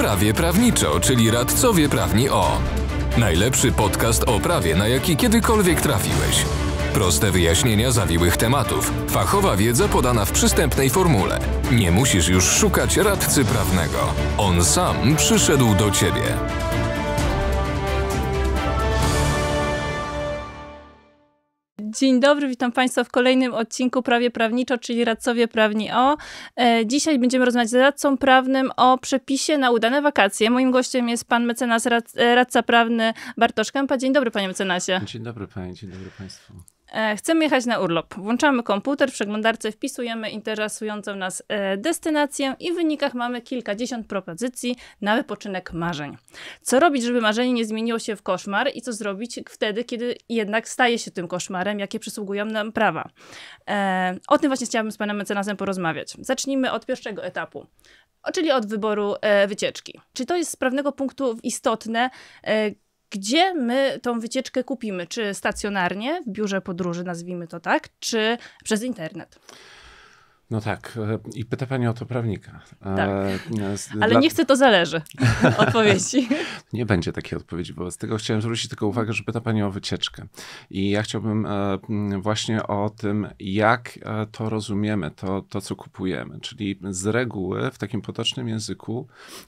Prawie Prawniczo, czyli Radcowie Prawni O. Najlepszy podcast o prawie, na jaki kiedykolwiek trafiłeś. Proste wyjaśnienia zawiłych tematów. Fachowa wiedza podana w przystępnej formule. Nie musisz już szukać radcy prawnego. On sam przyszedł do ciebie. Dzień dobry, witam Państwa w kolejnym odcinku Prawie Prawniczo, czyli Radcowie Prawni O. E, dzisiaj będziemy rozmawiać z radcą prawnym o przepisie na udane wakacje. Moim gościem jest pan mecenas, e, radca prawny Bartosz Kępa. Dzień dobry, panie mecenasie. Dzień dobry, panie, dzień dobry Państwu. E, chcemy jechać na urlop. Włączamy komputer, w przeglądarce wpisujemy interesującą nas e, destynację i w wynikach mamy kilkadziesiąt propozycji na wypoczynek marzeń. Co robić, żeby marzenie nie zmieniło się w koszmar i co zrobić wtedy, kiedy jednak staje się tym koszmarem, jakie przysługują nam prawa? E, o tym właśnie chciałabym z panem mecenasem porozmawiać. Zacznijmy od pierwszego etapu czyli od wyboru e, wycieczki. Czy to jest z prawnego punktu istotne, e, gdzie my tą wycieczkę kupimy? Czy stacjonarnie, w biurze podróży, nazwijmy to tak, czy przez internet? No tak. E, I pyta pani o to prawnika. E, tak. Ale nie chcę, to zależy odpowiedzi. nie będzie takiej odpowiedzi wobec tego. Chciałem zwrócić tylko uwagę, że pyta pani o wycieczkę. I ja chciałbym e, właśnie o tym, jak to rozumiemy, to, to co kupujemy. Czyli z reguły w takim potocznym języku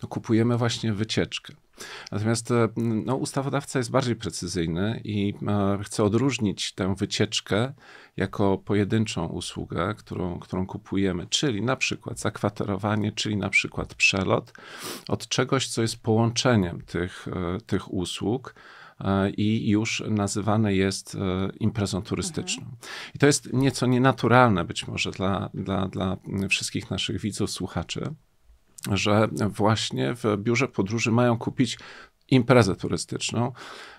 kupujemy właśnie wycieczkę. Natomiast e, no, ustawodawca jest bardziej precyzyjny i e, chce odróżnić tę wycieczkę jako pojedynczą usługę, którą, którą kupujemy, czyli na przykład zakwaterowanie, czyli na przykład przelot, od czegoś, co jest połączeniem tych, e, tych usług i już nazywane jest imprezą turystyczną. Mhm. I to jest nieco nienaturalne być może dla, dla, dla wszystkich naszych widzów, słuchaczy że właśnie w biurze podróży mają kupić imprezę turystyczną,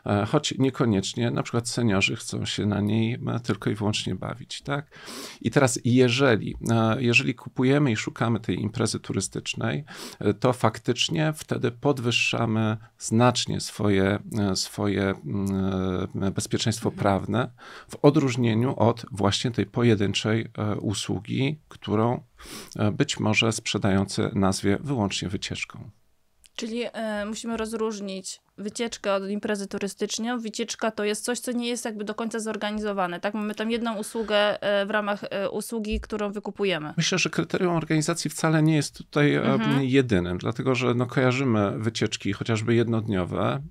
e, choć niekoniecznie na przykład seniorzy chcą się na niej e, tylko i wyłącznie bawić. Tak? I teraz, jeżeli, e, jeżeli kupujemy i szukamy tej imprezy turystycznej, to faktycznie wtedy podwyższamy znacznie swoje, swoje mm, bezpieczeństwo mhm. prawne w odróżnieniu od właśnie tej pojedynczej usługi, którą być może sprzedający nazwie wyłącznie wycieczką. Czyli y, musimy rozróżnić wycieczkę od imprezy turystycznej. Wycieczka to jest coś, co nie jest jakby do końca zorganizowane. Tak? Mamy tam jedną usługę e, w ramach e, usługi, którą wykupujemy. Myślę, że kryterium organizacji wcale nie jest tutaj mhm. jedynym, dlatego że no, kojarzymy wycieczki chociażby jednodniowe.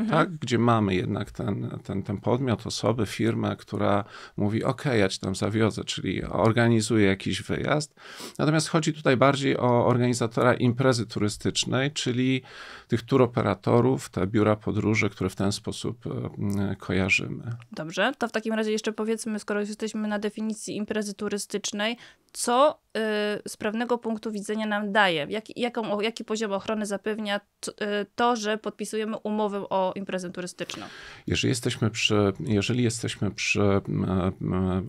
Mhm. tak? gdzie mamy jednak ten, ten, ten podmiot, osobę, firmę, która mówi: OK, ja ci tam zawiozę, czyli organizuje jakiś wyjazd. Natomiast chodzi tutaj bardziej o organizatora imprezy turystycznej, czyli tych operatorów, te biura podróży, które w ten sposób e, kojarzymy. Dobrze, to w takim razie jeszcze powiedzmy, skoro jesteśmy na definicji imprezy turystycznej, co y, z prawnego punktu widzenia nam daje, jak, jaką, o, jaki poziom ochrony zapewnia y, to, że podpisujemy umowę o imprezę turystyczną. Jeżeli jesteśmy przy, jeżeli jesteśmy przy e, e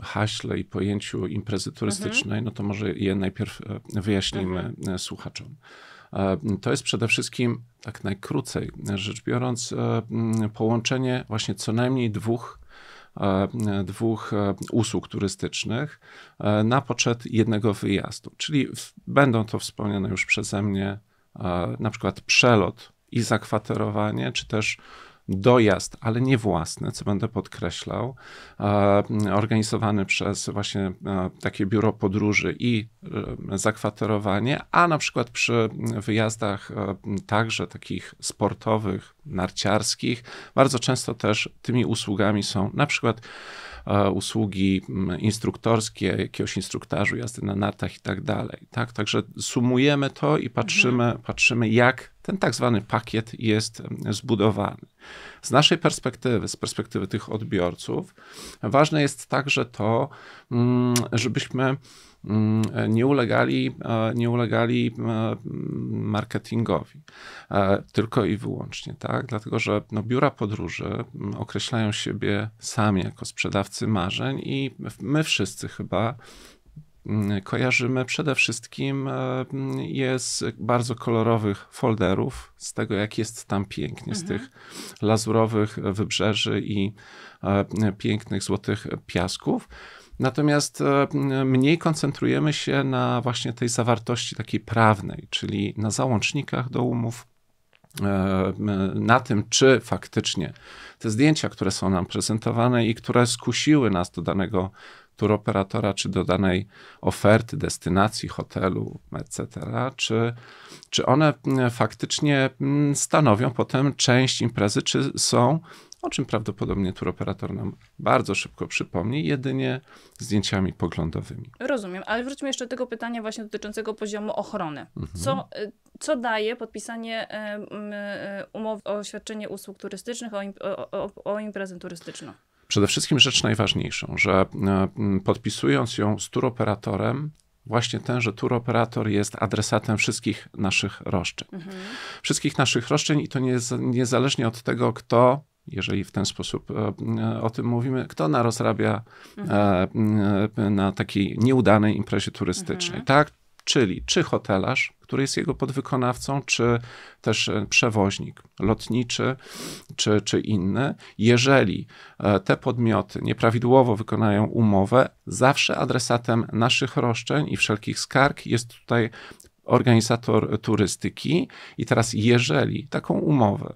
haśle i pojęciu imprezy turystycznej, mhm. no to może je najpierw e, wyjaśnijmy mhm. E, słuchaczom. To jest przede wszystkim, tak najkrócej rzecz biorąc, połączenie właśnie co najmniej dwóch E, dwóch e, usług turystycznych e, na poczet jednego wyjazdu. Czyli będą to wspomniane już przeze mnie na przykład przelot i zakwaterowanie, czy też dojazd, ale nie własny, co będę podkreślał, organizowany przez właśnie takie biuro podróży i e, zakwaterowanie, a na przykład przy wyjazdach e, także takich sportowych, narciarskich, bardzo często też tymi usługami są na przykład E, usługi mm, instruktorskie, jakiegoś instruktażu, jazdy na nartach i tak dalej. Tak? Także sumujemy to i mhm. patrzymy, mhm. patrzymy jak ten tak zwany pakiet jest zbudowany. Z naszej perspektywy, z perspektywy tych odbiorców, ważne jest także to, mm, żebyśmy Mm, nie ulegali, e, nie ulegali e, marketingowi. E, tylko i wyłącznie, tak? Dlatego, że no, biura podróży mm, określają siebie sami jako sprzedawcy marzeń i my wszyscy chyba mm, kojarzymy przede wszystkim je z bardzo kolorowych folderów, z tego jak jest tam pięknie, mhm. z tych lazurowych wybrzeży i pięknych złotych piasków. Natomiast e, mniej koncentrujemy się na właśnie tej zawartości takiej prawnej, czyli na załącznikach do umów, e, na tym, czy faktycznie te zdjęcia, które są nam prezentowane i które skusiły nas do danego tur operatora, czy do danej oferty, destynacji, hotelu, etc., czy, czy one faktycznie stanowią potem część imprezy, czy są o czym prawdopodobnie operator nam bardzo szybko przypomni, jedynie zdjęciami poglądowymi. Rozumiem, ale wróćmy jeszcze do tego pytania właśnie dotyczącego poziomu ochrony. Mhm. Co, e, co daje podpisanie e, e, umowy o świadczenie usług turystycznych, o, o, o imprezę turystyczną? Przede wszystkim rzecz najważniejszą, że podpisując ją z operatorem, właśnie ten, że tour operator jest adresatem wszystkich naszych roszczeń. Mhm. Wszystkich naszych roszczeń i to nie, niezależnie od tego, kto jeżeli w ten sposób e, e, o tym mówimy, kto narozrabia mhm. na takiej nieudanej imprezie turystycznej, mhm. tak? Czyli czy hotelarz, który jest jego podwykonawcą, czy też przewoźnik lotniczy, czy, czy inny. Jeżeli te podmioty nieprawidłowo wykonają umowę, zawsze adresatem naszych roszczeń i wszelkich skarg jest tutaj organizator turystyki. I teraz, jeżeli taką umowę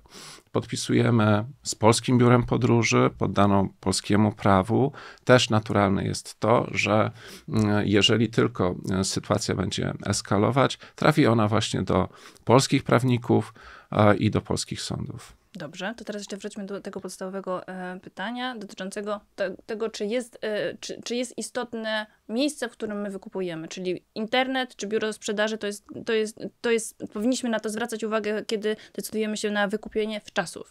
podpisujemy z Polskim Biurem Podróży, poddaną polskiemu prawu. Też naturalne jest to, że mm, jeżeli tylko e, sytuacja będzie eskalować, trafi ona właśnie do polskich prawników e, i do polskich sądów. Dobrze, to teraz jeszcze wróćmy do tego podstawowego e, pytania dotyczącego te, tego, czy jest, e, czy, czy jest istotne miejsce, w którym my wykupujemy, czyli internet czy biuro sprzedaży, to jest, to jest, to jest, powinniśmy na to zwracać uwagę, kiedy decydujemy się na wykupienie w czasów.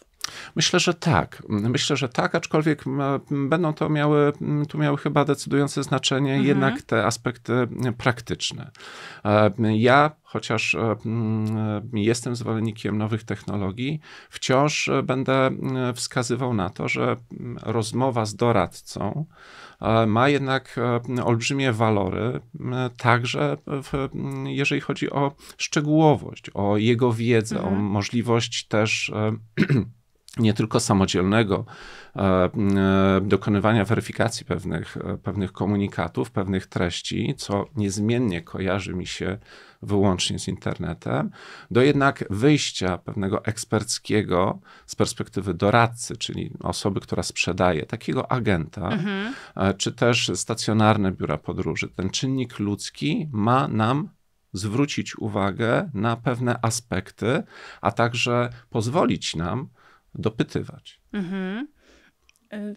Myślę, że tak. Myślę, że tak, aczkolwiek będą to miały, tu miały chyba decydujące znaczenie mhm. jednak te aspekty praktyczne. E, ja chociaż e, jestem zwolennikiem nowych technologii, wciąż będę wskazywał na to, że rozmowa z doradcą e, ma jednak olbrzymie walory, także w, jeżeli chodzi o szczegółowość, o jego wiedzę, mhm. o możliwość też nie tylko samodzielnego e, e, dokonywania weryfikacji pewnych, e, pewnych komunikatów, pewnych treści, co niezmiennie kojarzy mi się wyłącznie z internetem, do jednak wyjścia pewnego eksperckiego z perspektywy doradcy, czyli osoby, która sprzedaje, takiego agenta, mhm. czy też stacjonarne biura podróży. Ten czynnik ludzki ma nam zwrócić uwagę na pewne aspekty, a także pozwolić nam dopytywać. Mhm. Y,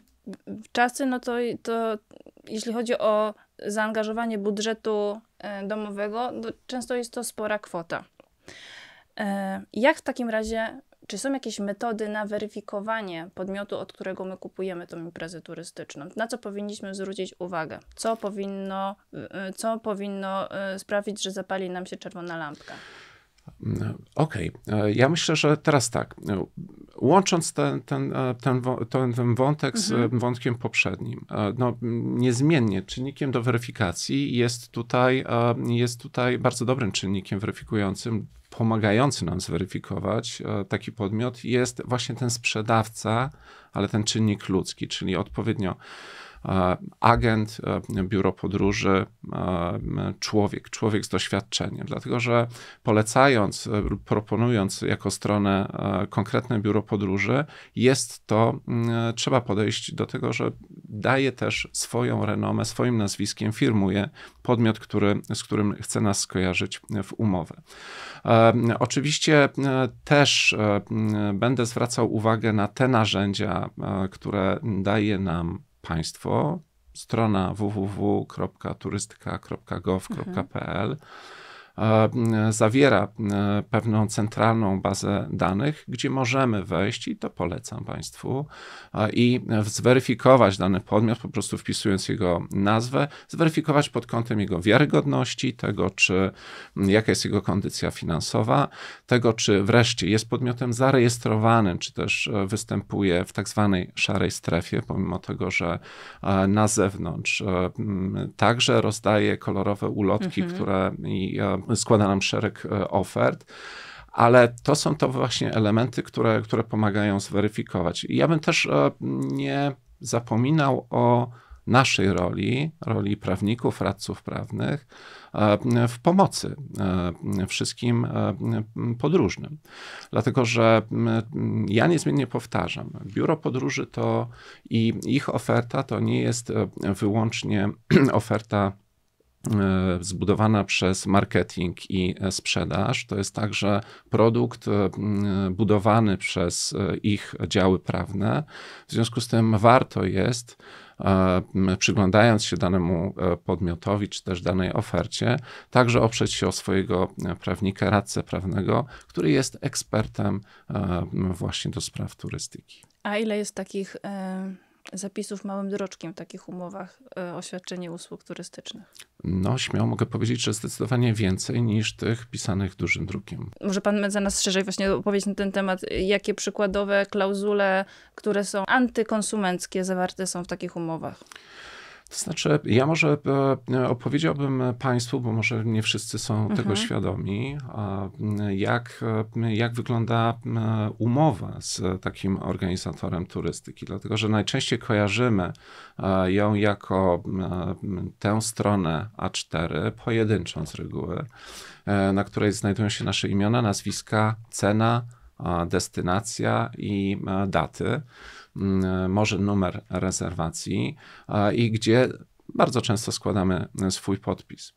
czasy, no to, to jeśli chodzi o zaangażowanie budżetu e, domowego, no, często jest to spora kwota. E, jak w takim razie, czy są jakieś metody na weryfikowanie podmiotu, od którego my kupujemy tą imprezę turystyczną? Na co powinniśmy zwrócić uwagę? Co powinno, e, co powinno sprawić, że zapali nam się czerwona lampka? Okej, okay. E, ja myślę, że teraz tak, łącząc ten, ten, e, ten, ten wątek z mhm. wątkiem poprzednim, e, no, niezmiennie czynnikiem do weryfikacji jest tutaj, jest tutaj bardzo dobrym czynnikiem weryfikującym, pomagający nam zweryfikować taki podmiot jest właśnie ten sprzedawca, ale ten czynnik ludzki, czyli odpowiednio E, agent, e, biuro podróży, e, człowiek, człowiek z doświadczeniem. Dlatego, że polecając lub proponując jako stronę konkretne biuro podróży, jest to, mm, trzeba podejść do tego, że daje też swoją renomę, swoim nazwiskiem firmuje podmiot, który, z którym chce nas skojarzyć w umowę. Oczywiście też będę zwracał uwagę na te narzędzia, które daje nam państwo, strona www.turystyka.gov.pl. Mhm. E, zawiera e, pewną centralną bazę danych, gdzie możemy wejść i to polecam Państwu i zweryfikować dany podmiot, po prostu wpisując jego nazwę, zweryfikować pod kątem jego wiarygodności, tego czy jaka jest jego kondycja finansowa, tego czy wreszcie jest podmiotem zarejestrowanym, czy też e, występuje w tak zwanej szarej strefie, pomimo tego, że na zewnątrz także rozdaje kolorowe ulotki, mhm. które i składa nam szereg e, ofert ale to są to właśnie elementy, które, które pomagają zweryfikować. I ja bym też e, nie zapominał o naszej roli, roli prawników, radców prawnych e, w pomocy wszystkim podróżnym. Dlatego, że ja niezmiennie powtarzam, biuro podróży to i ich oferta to nie jest wyłącznie oferta E, zbudowana przez marketing i e, sprzedaż. To jest także produkt e, budowany przez ich działy prawne. W związku z tym warto jest, przyglądając się danemu podmiotowi czy też danej ofercie, także oprzeć się o swojego prawnika, radcę prawnego, który jest ekspertem właśnie do spraw turystyki. A ile jest takich y zapisów małym droczkiem w takich umowach e, o świadczenie usług turystycznych? No, śmiało mogę powiedzieć, że zdecydowanie więcej niż tych pisanych dużym drukiem. Może pan za nas szerzej właśnie opowiedzieć na ten temat, jakie przykładowe klauzule, które są antykonsumenckie, zawarte są w takich umowach? To znaczy, ja może e, e, opowiedziałbym Państwu, bo może nie wszyscy są mhm. tego świadomi, jak, jak wygląda umowa z takim organizatorem turystyki, dlatego że najczęściej kojarzymy e, ją jako tę stronę A4, pojedynczą z reguły, na której znajdują się nasze imiona, nazwiska, cena, destynacja i daty. Mm, e, może numer rezerwacji i gdzie bardzo często składamy e, swój podpis.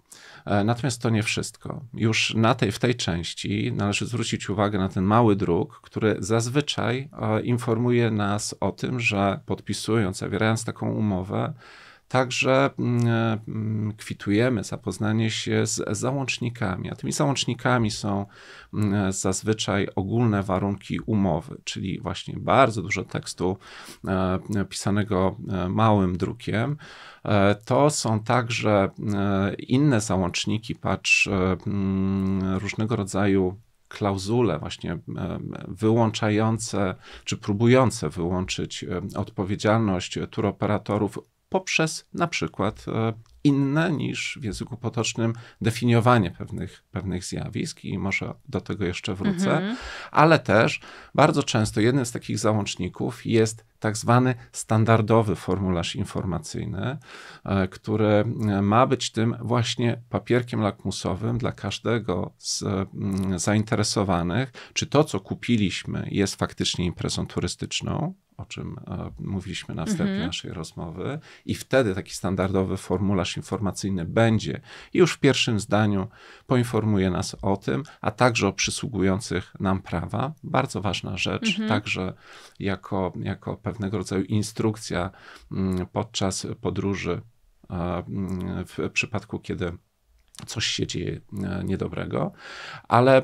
E, natomiast to nie wszystko. Już na tej, w tej części należy zwrócić uwagę na ten mały druk, który zazwyczaj informuje nas o tym, że podpisując, zawierając taką umowę, Także mm, e, mm, kwitujemy zapoznanie się z załącznikami, a tymi załącznikami są mm, e, zazwyczaj ogólne warunki umowy, czyli właśnie bardzo dużo tekstu e, pisanego małym drukiem. To są także inne załączniki, patrz, różnego rodzaju klauzule właśnie wyłączające czy próbujące wyłączyć odpowiedzialność tur operatorów poprzez na przykład e, inne niż w języku potocznym definiowanie pewnych, pewnych zjawisk i może do tego jeszcze wrócę, mhm. ale też bardzo często jednym z takich załączników jest tak zwany standardowy formularz informacyjny, e, który e, ma być tym właśnie papierkiem lakmusowym dla każdego z mm, zainteresowanych, czy to, co kupiliśmy, jest faktycznie imprezą turystyczną, o czym e, mówiliśmy na wstępie mhm. naszej rozmowy, i wtedy taki standardowy formularz informacyjny będzie już w pierwszym zdaniu poinformuje nas o tym, a także o przysługujących nam prawa. Bardzo ważna rzecz, mhm. także jako, jako pewnego rodzaju instrukcja mm, podczas podróży e, mm, w przypadku, kiedy coś się dzieje e, niedobrego, ale e,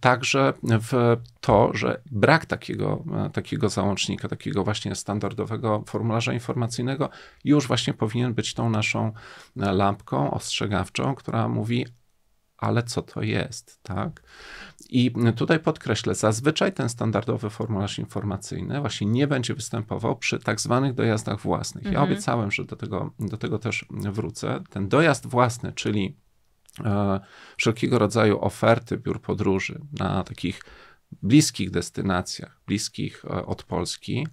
także w to, że brak takiego, e, takiego załącznika, takiego właśnie standardowego formularza informacyjnego już właśnie powinien być tą naszą lampką ostrzegawczą, która mówi, ale co to jest, tak? I tutaj podkreślę, zazwyczaj ten standardowy formularz informacyjny właśnie nie będzie występował przy tak zwanych dojazdach własnych. Mhm. Ja obiecałem, że do tego, do tego też wrócę. Ten dojazd własny, czyli E, wszelkiego rodzaju oferty biur podróży na takich bliskich destynacjach, bliskich e, od Polski,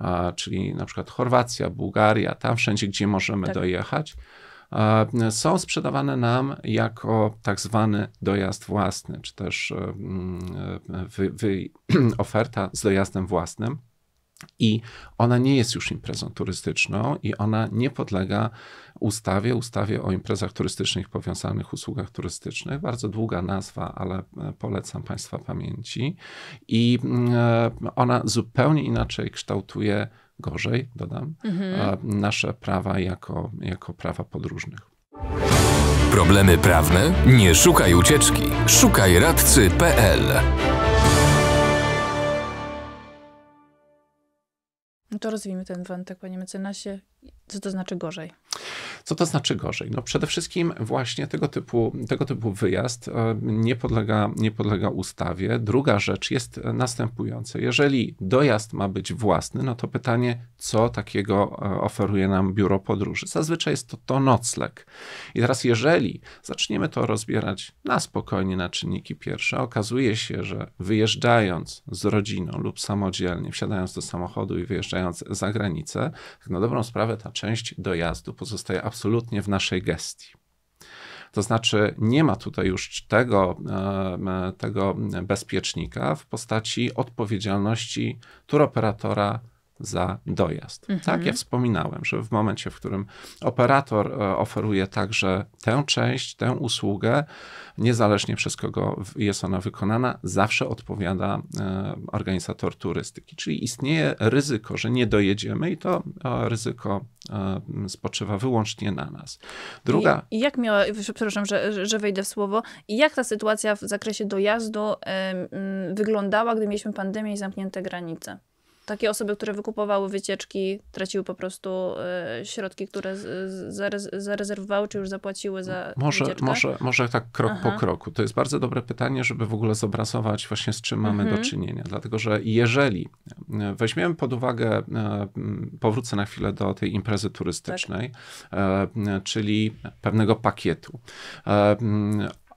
e, czyli na przykład Chorwacja, Bułgaria, tam wszędzie, gdzie możemy tak. dojechać, są sprzedawane nam jako tak zwany dojazd własny, czy też mm, wy, wy, oferta z dojazdem własnym. I ona nie jest już imprezą turystyczną i ona nie podlega ustawie, ustawie o imprezach turystycznych powiązanych usługach turystycznych. Bardzo długa nazwa, ale e, polecam Państwa pamięci. I e, ona zupełnie inaczej kształtuje, gorzej dodam, mhm. E, nasze prawa jako, jako prawa podróżnych. Problemy prawne? Nie szukaj ucieczki. Szukaj radcy.pl No to rozwijmy ten wątek, panie mecenasie. Co to znaczy gorzej? Co to znaczy gorzej? No przede wszystkim właśnie tego typu, tego typu wyjazd e, nie podlega, nie podlega ustawie. Druga rzecz jest następująca. Jeżeli dojazd ma być własny, no to pytanie, co takiego e, oferuje nam biuro podróży? Zazwyczaj jest to, to nocleg. I teraz jeżeli zaczniemy to rozbierać na spokojnie na czynniki pierwsze, okazuje się, że wyjeżdżając z rodziną lub samodzielnie, wsiadając do samochodu i wyjeżdżając za granicę, tak na dobrą sprawę ta część dojazdu pozostaje absolutnie w naszej gestii. To znaczy, nie ma tutaj już tego, tego bezpiecznika w postaci odpowiedzialności turoperatora za dojazd. Tak, mhm. Tak, ja wspominałem, że w momencie, w którym operator e, oferuje także tę część, tę usługę, niezależnie przez kogo jest ona wykonana, zawsze odpowiada e, organizator turystyki. Czyli istnieje ryzyko, że nie dojedziemy i to e, ryzyko spoczywa wyłącznie na nas. Druga. I, jak miała, przepraszam, że, że wejdę w słowo, i jak ta sytuacja w zakresie dojazdu y, y, wyglądała, gdy mieliśmy pandemię i zamknięte granice? takie osoby, które wykupowały wycieczki, traciły po prostu e, środki, które zarezerwowały, czy już zapłaciły za może, wycieczkę? Może, może tak krok Aha. po kroku. To jest bardzo dobre pytanie, żeby w ogóle zobrazować właśnie z czym mamy mhm. do czynienia. Dlatego, że jeżeli e, weźmiemy pod uwagę, e, powrócę na chwilę do tej imprezy turystycznej, tak. czyli pewnego pakietu.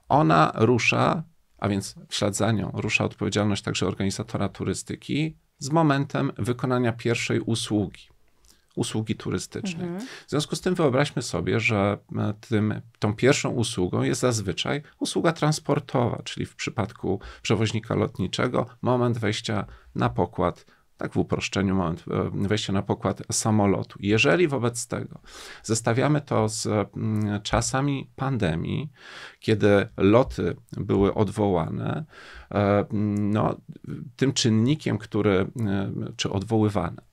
Ona rusza a więc w ślad za nią rusza odpowiedzialność także organizatora turystyki z momentem wykonania pierwszej usługi usługi turystycznej. Mhm. W związku z tym wyobraźmy sobie, że e, tym, tą pierwszą usługą jest zazwyczaj usługa transportowa, czyli w przypadku przewoźnika lotniczego moment wejścia na pokład tak w uproszczeniu moment e, wejścia na pokład samolotu. Jeżeli wobec tego zestawiamy to z mm, czasami pandemii, kiedy loty były odwołane, e, no, tym czynnikiem, który, e, czy odwoływane,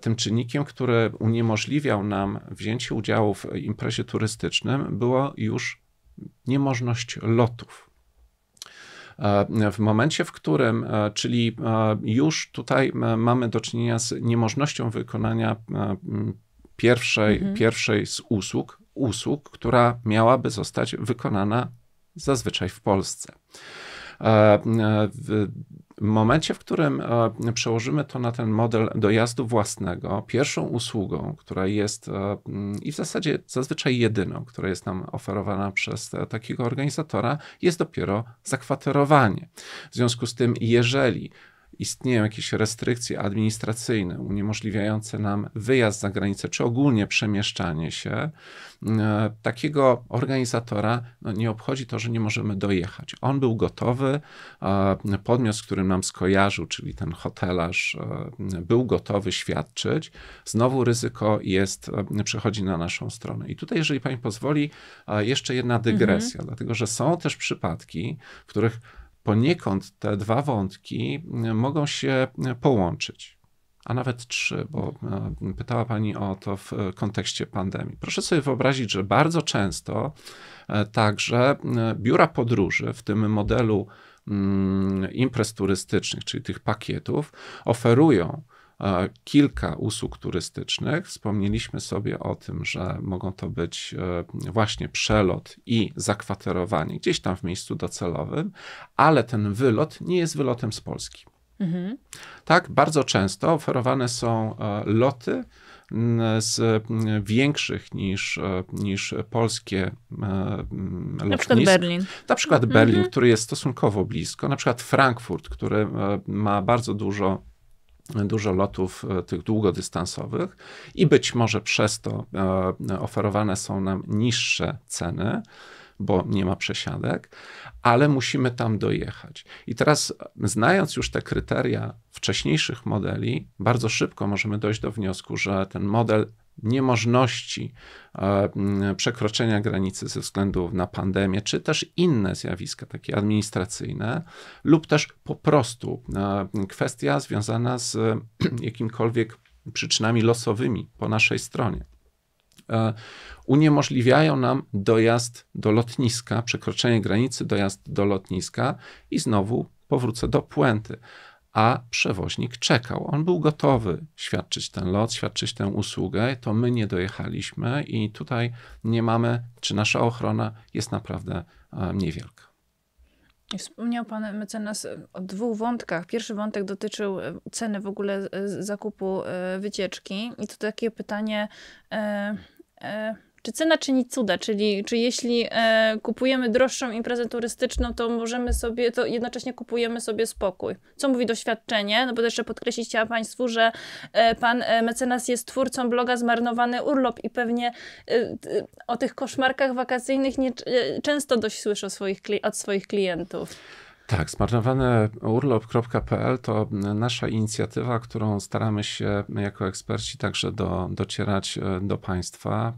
tym czynnikiem, który uniemożliwiał nam wzięcie udziału w imprezie turystycznym, było już niemożność lotów. E, w momencie, w którym, e, czyli e, już tutaj mamy do czynienia z niemożnością wykonania pierwszej, mhm. pierwszej z usług, usług, która miałaby zostać wykonana zazwyczaj w Polsce. E, e, w momencie, w którym e, przełożymy to na ten model dojazdu własnego, pierwszą usługą, która jest i w zasadzie zazwyczaj jedyną, która jest nam oferowana przez takiego organizatora, jest dopiero zakwaterowanie. W związku z tym, jeżeli istnieją jakieś restrykcje administracyjne uniemożliwiające nam wyjazd za granicę, czy ogólnie przemieszczanie się, e, takiego organizatora no, nie obchodzi to, że nie możemy dojechać. On był gotowy, podmiot, z którym nam skojarzył, czyli ten hotelarz, e, był gotowy świadczyć. Znowu ryzyko jest, e, przechodzi na naszą stronę. I tutaj, jeżeli pani pozwoli, jeszcze jedna dygresja, mhm. dlatego że są też przypadki, w których poniekąd te dwa wątki e, mogą się e, połączyć, a nawet trzy, bo e, pytała Pani o to w kontekście pandemii. Proszę sobie wyobrazić, że bardzo często także biura podróży w tym modelu mm, imprez turystycznych, czyli tych pakietów, oferują E, kilka usług turystycznych. Wspomnieliśmy sobie o tym, że mogą to być e, właśnie przelot i zakwaterowanie gdzieś tam w miejscu docelowym, ale ten wylot nie jest wylotem z Polski. Mhm. Tak, bardzo często oferowane są e, loty z większych niż, niż polskie lotnisk. Na przykład Berlin. Na przykład Berlin, mhm. który jest stosunkowo blisko, na przykład Frankfurt, który ma bardzo dużo dużo lotów e, tych długodystansowych i być może przez to e, oferowane są nam niższe ceny, bo nie ma przesiadek, ale musimy tam dojechać. I teraz, znając już te kryteria wcześniejszych modeli, bardzo szybko możemy dojść do wniosku, że ten model niemożności e, przekroczenia granicy ze względu na pandemię, czy też inne zjawiska takie administracyjne, lub też po prostu e, kwestia związana z e, jakimkolwiek przyczynami losowymi po naszej stronie uniemożliwiają nam dojazd do lotniska, przekroczenie granicy, dojazd do lotniska i znowu powrócę do puenty a przewoźnik czekał. On był gotowy świadczyć ten lot, świadczyć tę usługę, to my nie dojechaliśmy i tutaj nie mamy, czy nasza ochrona jest naprawdę e, niewielka. Wspomniał Pan mecenas o dwóch wątkach. Pierwszy wątek dotyczył e, ceny w ogóle e, zakupu wycieczki i to takie pytanie. E, e czy cena czyni cuda? Czyli czy jeśli e, kupujemy droższą imprezę turystyczną, to możemy sobie, to jednocześnie kupujemy sobie spokój. Co mówi doświadczenie? No bo jeszcze podkreślić chciałam Państwu, że e, pan e, mecenas jest twórcą bloga Zmarnowany Urlop i pewnie e, o tych koszmarkach wakacyjnych nie, e, często dość słyszę swoich, od swoich klientów. Tak, zmarnowanyurlop.pl to nasza inicjatywa, którą staramy się jako eksperci także do, docierać e, do Państwa,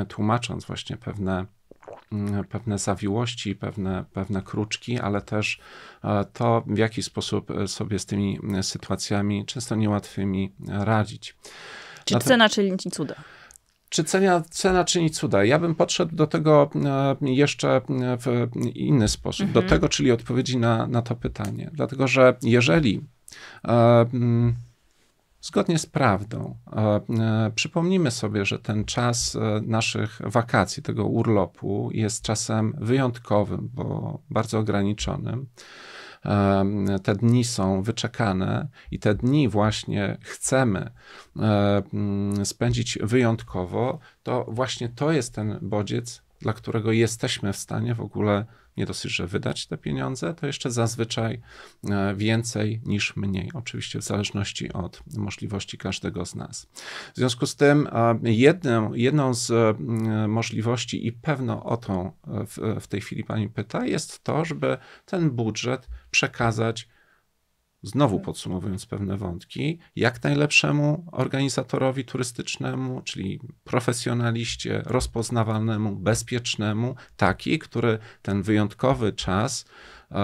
e, tłumacząc właśnie pewne mm, pewne zawiłości, pewne, pewne kruczki, ale też e, to, w jaki sposób sobie z tymi sytuacjami, często niełatwymi, radzić. Czy cena, czy cuda. Czy cena, cena czyni cuda? Ja bym podszedł do tego e, jeszcze w inny sposób, mhm. do tego, czyli odpowiedzi na, na to pytanie. Dlatego, że jeżeli e, mm, zgodnie z prawdą. E, Przypomnijmy sobie, że ten czas naszych wakacji, tego urlopu, jest czasem wyjątkowym, bo bardzo ograniczonym te dni są wyczekane i te dni właśnie chcemy spędzić wyjątkowo, to właśnie to jest ten bodziec, dla którego jesteśmy w stanie w ogóle nie dosyć, że wydać te pieniądze, to jeszcze zazwyczaj e, więcej niż mniej, oczywiście w zależności od możliwości każdego z nas. W związku z tym e, jedną, jedną z e, możliwości i pewno o tą w, w tej chwili pani pyta, jest to, żeby ten budżet przekazać znowu mhm. podsumowując pewne wątki, jak najlepszemu organizatorowi turystycznemu, czyli profesjonaliście, rozpoznawalnemu, bezpiecznemu, taki, który ten wyjątkowy czas, e,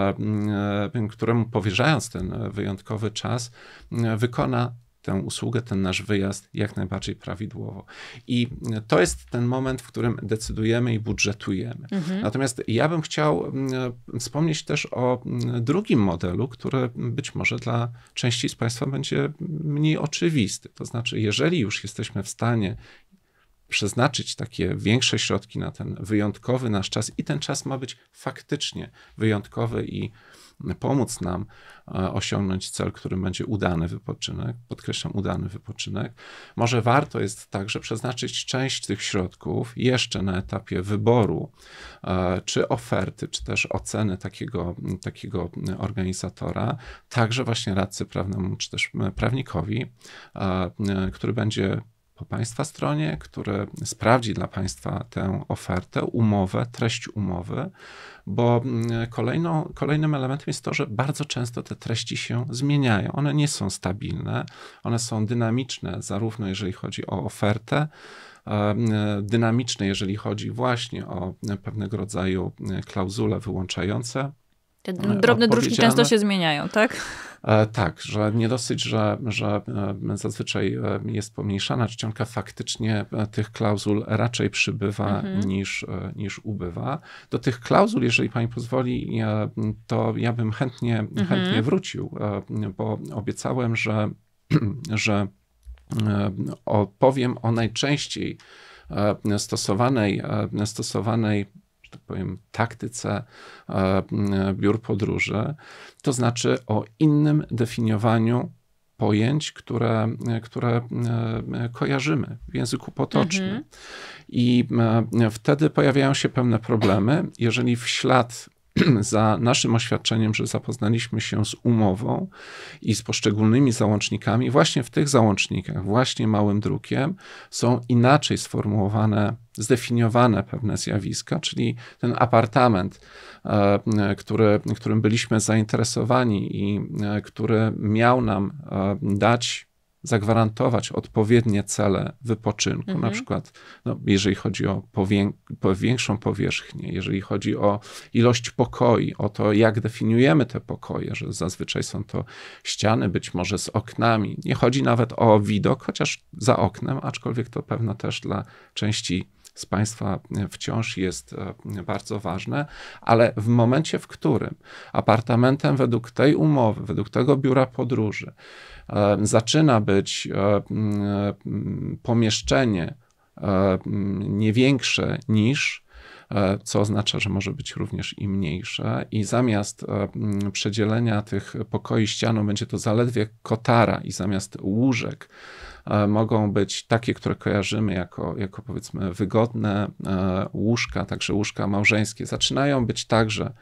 e, któremu powierzając ten wyjątkowy czas, e, wykona tę usługę, ten nasz wyjazd jak najbardziej prawidłowo. I to jest ten moment, w którym decydujemy i budżetujemy. Mhm. Natomiast ja bym chciał mm, e, wspomnieć też o mm, drugim modelu, który być może dla części z Państwa będzie mniej oczywisty. To znaczy, jeżeli już jesteśmy w stanie przeznaczyć takie większe środki na ten wyjątkowy nasz czas i ten czas ma być faktycznie wyjątkowy i pomóc nam e, osiągnąć cel, którym będzie udany wypoczynek, podkreślam, udany wypoczynek, może warto jest także przeznaczyć część tych środków jeszcze na etapie wyboru, e, czy oferty, czy też oceny takiego, takiego organizatora, także właśnie radcy prawnemu, czy też prawnikowi, e, który będzie po Państwa stronie, który sprawdzi dla Państwa tę ofertę, umowę, treść umowy, bo mm, kolejno kolejnym elementem jest to, że bardzo często te treści się zmieniają. One nie są stabilne, one są dynamiczne, zarówno jeżeli chodzi o ofertę, dynamiczne, jeżeli chodzi właśnie o pewnego rodzaju e, klauzule wyłączające. Te e, drobne druczki często się zmieniają, tak? E, tak, że nie dosyć, że, że e, zazwyczaj e, jest pomniejszana czcionka, faktycznie tych klauzul raczej przybywa mhm. niż, niż ubywa. Do tych klauzul, jeżeli pani pozwoli, to ja bym chętnie, mhm. chętnie wrócił, bo obiecałem, że, że opowiem o najczęściej stosowanej, stosowanej tak powiem, taktyce e, biur podróży, to znaczy o innym definiowaniu pojęć, które, które e, e, kojarzymy w języku potocznym. Mhm. I wtedy pojawiają się pewne problemy. Jeżeli w ślad za naszym oświadczeniem, że zapoznaliśmy się z umową i z poszczególnymi załącznikami, właśnie w tych załącznikach, właśnie małym drukiem, są inaczej sformułowane, zdefiniowane pewne zjawiska, czyli ten apartament, e, który, którym byliśmy zainteresowani i e, który miał nam e, dać zagwarantować odpowiednie cele wypoczynku, mhm. na przykład no, jeżeli chodzi o powię większą powierzchnię, jeżeli chodzi o ilość pokoi, o to jak definiujemy te pokoje, że zazwyczaj są to ściany, być może z oknami. Nie chodzi nawet o widok, chociaż za oknem, aczkolwiek to pewno też dla części z Państwa wciąż jest e, bardzo ważne, ale w momencie, w którym apartamentem według tej umowy, według tego biura podróży, zaczyna być pomieszczenie nie większe niż e, co oznacza, że może być również i mniejsze. I zamiast przedzielenia tych pokoi ścianą będzie to zaledwie kotara i zamiast łóżek e, mogą być takie, które kojarzymy jako, jako powiedzmy wygodne e, łóżka, także łóżka małżeńskie. Zaczynają być także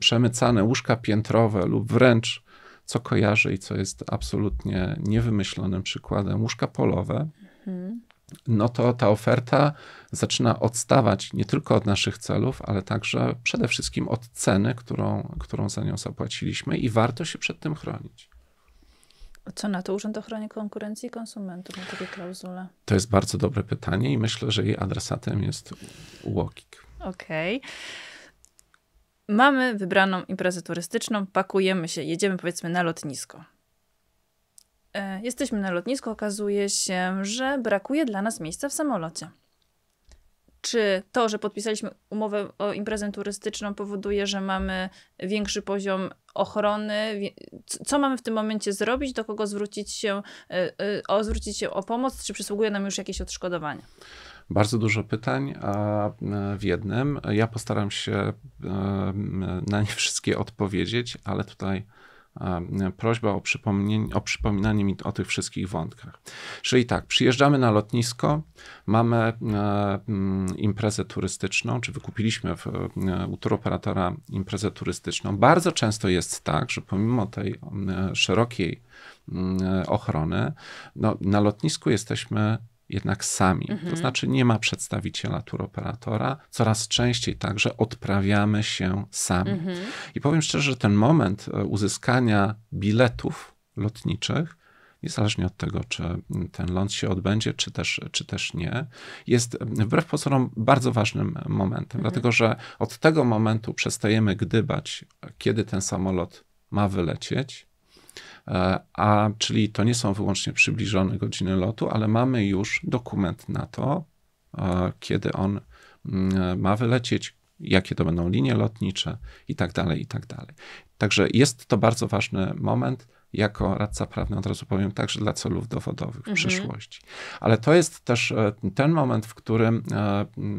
przemycane łóżka piętrowe lub wręcz co kojarzy i co jest absolutnie niewymyślonym przykładem, łóżka polowe, mhm. no to ta oferta zaczyna odstawać nie tylko od naszych celów, ale także przede wszystkim od ceny, którą, którą za nią zapłaciliśmy i warto się przed tym chronić. Co na to Urząd Ochrony Konkurencji i Konsumentów na takie klauzule? To jest bardzo dobre pytanie i myślę, że jej adresatem jest UOKiK. Okej. Okay mamy wybraną imprezę turystyczną, pakujemy się, jedziemy powiedzmy na lotnisko. E, jesteśmy na lotnisku, okazuje się, że brakuje dla nas miejsca w samolocie. Czy to, że podpisaliśmy umowę o imprezę turystyczną, powoduje, że mamy większy poziom ochrony? Co mamy w tym momencie zrobić? Do kogo zwrócić się, e, e, o, zwrócić się o pomoc? Czy przysługuje nam już jakieś odszkodowanie? bardzo dużo pytań e, w jednym. Ja postaram się e, na nie wszystkie odpowiedzieć, ale tutaj e, prośba o, o przypominanie mi o tych wszystkich wątkach. Czyli tak, przyjeżdżamy na lotnisko, mamy mm, imprezę turystyczną, czy wykupiliśmy w, u turoperatora imprezę turystyczną. Bardzo często jest tak, że pomimo tej szerokiej mm, ochrony, no, na lotnisku jesteśmy jednak sami. Mhm. To znaczy nie ma przedstawiciela turoperatora. Coraz częściej także odprawiamy się sami. Mhm. I powiem szczerze, że ten moment e, uzyskania biletów lotniczych niezależnie od tego, czy ten ląd się odbędzie, czy też, czy też nie, jest wbrew pozorom bardzo ważnym momentem, mhm. dlatego że od tego momentu przestajemy gdybać, kiedy ten samolot ma wylecieć, E, a czyli to nie są wyłącznie przybliżone godziny lotu, ale mamy już dokument na to, e, kiedy on mm, e, ma wylecieć, jakie to będą linie lotnicze i tak dalej, i tak dalej. Także jest to bardzo ważny moment. Jako radca prawny od razu powiem także dla celów dowodowych w mhm. przyszłości. Ale to jest też ten moment, w którym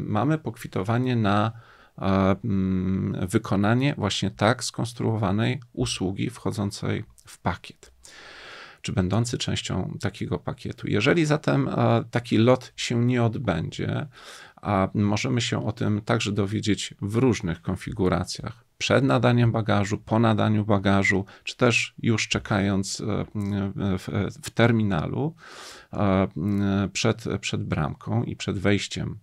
mamy pokwitowanie na mm, wykonanie właśnie tak skonstruowanej usługi wchodzącej w pakiet, czy będący częścią takiego pakietu. Jeżeli zatem e, taki lot się nie odbędzie, a możemy się o tym także dowiedzieć w różnych konfiguracjach. Przed nadaniem bagażu, po nadaniu bagażu, czy też już czekając e, e, w, w terminalu przed, przed bramką i przed wejściem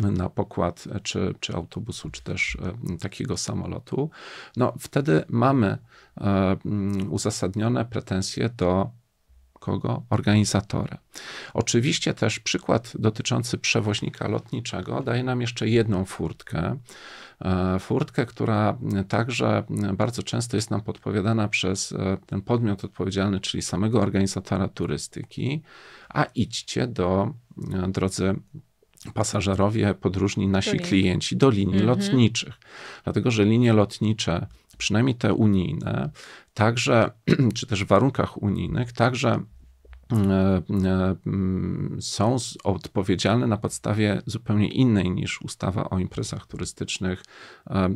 na pokład czy, czy autobusu, czy też e, takiego samolotu, no wtedy mamy e, mm, uzasadnione pretensje do kogo? Organizatora. Oczywiście też przykład dotyczący przewoźnika lotniczego daje nam jeszcze jedną furtkę. E, furtkę, która także bardzo często jest nam podpowiadana przez ten podmiot odpowiedzialny, czyli samego organizatora turystyki, a idźcie do, drodzy pasażerowie, podróżni, nasi do klienci do linii mhm. lotniczych. Dlatego, że linie lotnicze, przynajmniej te unijne, także, czy też w warunkach unijnych, także e, e, są odpowiedzialne na podstawie zupełnie innej niż ustawa o imprezach turystycznych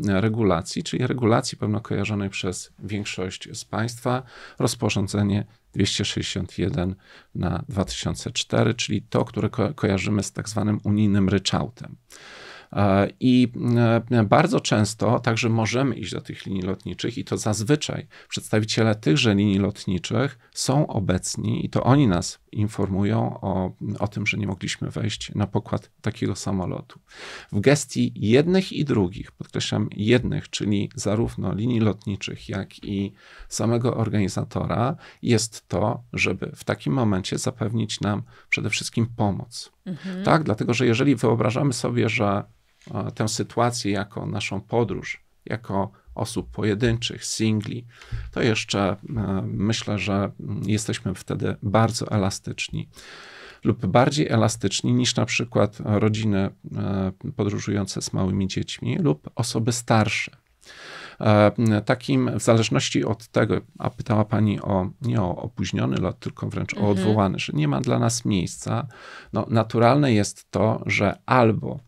e, regulacji, czyli regulacji pewno kojarzonej przez większość z Państwa, rozporządzenie 261 na 2004, czyli to, które ko kojarzymy z tak zwanym unijnym ryczałtem. E, I e, bardzo często także możemy iść do tych linii lotniczych, i to zazwyczaj przedstawiciele tychże linii lotniczych są obecni i to oni nas informują o, o tym, że nie mogliśmy wejść na pokład takiego samolotu. W gestii jednych i drugich, podkreślam jednych, czyli zarówno linii lotniczych, jak i samego organizatora, jest to, żeby w takim momencie zapewnić nam przede wszystkim pomoc. Mhm. Tak, dlatego że jeżeli wyobrażamy sobie, że e, tę sytuację jako naszą podróż, jako osób pojedynczych, singli, to jeszcze e, myślę, że jesteśmy wtedy bardzo elastyczni lub bardziej elastyczni niż na przykład rodziny e, podróżujące z małymi dziećmi lub osoby starsze. E, takim, w zależności od tego, a pytała Pani o nie o opóźniony lot, tylko wręcz mhm. o odwołany, że nie ma dla nas miejsca, no, naturalne jest to, że albo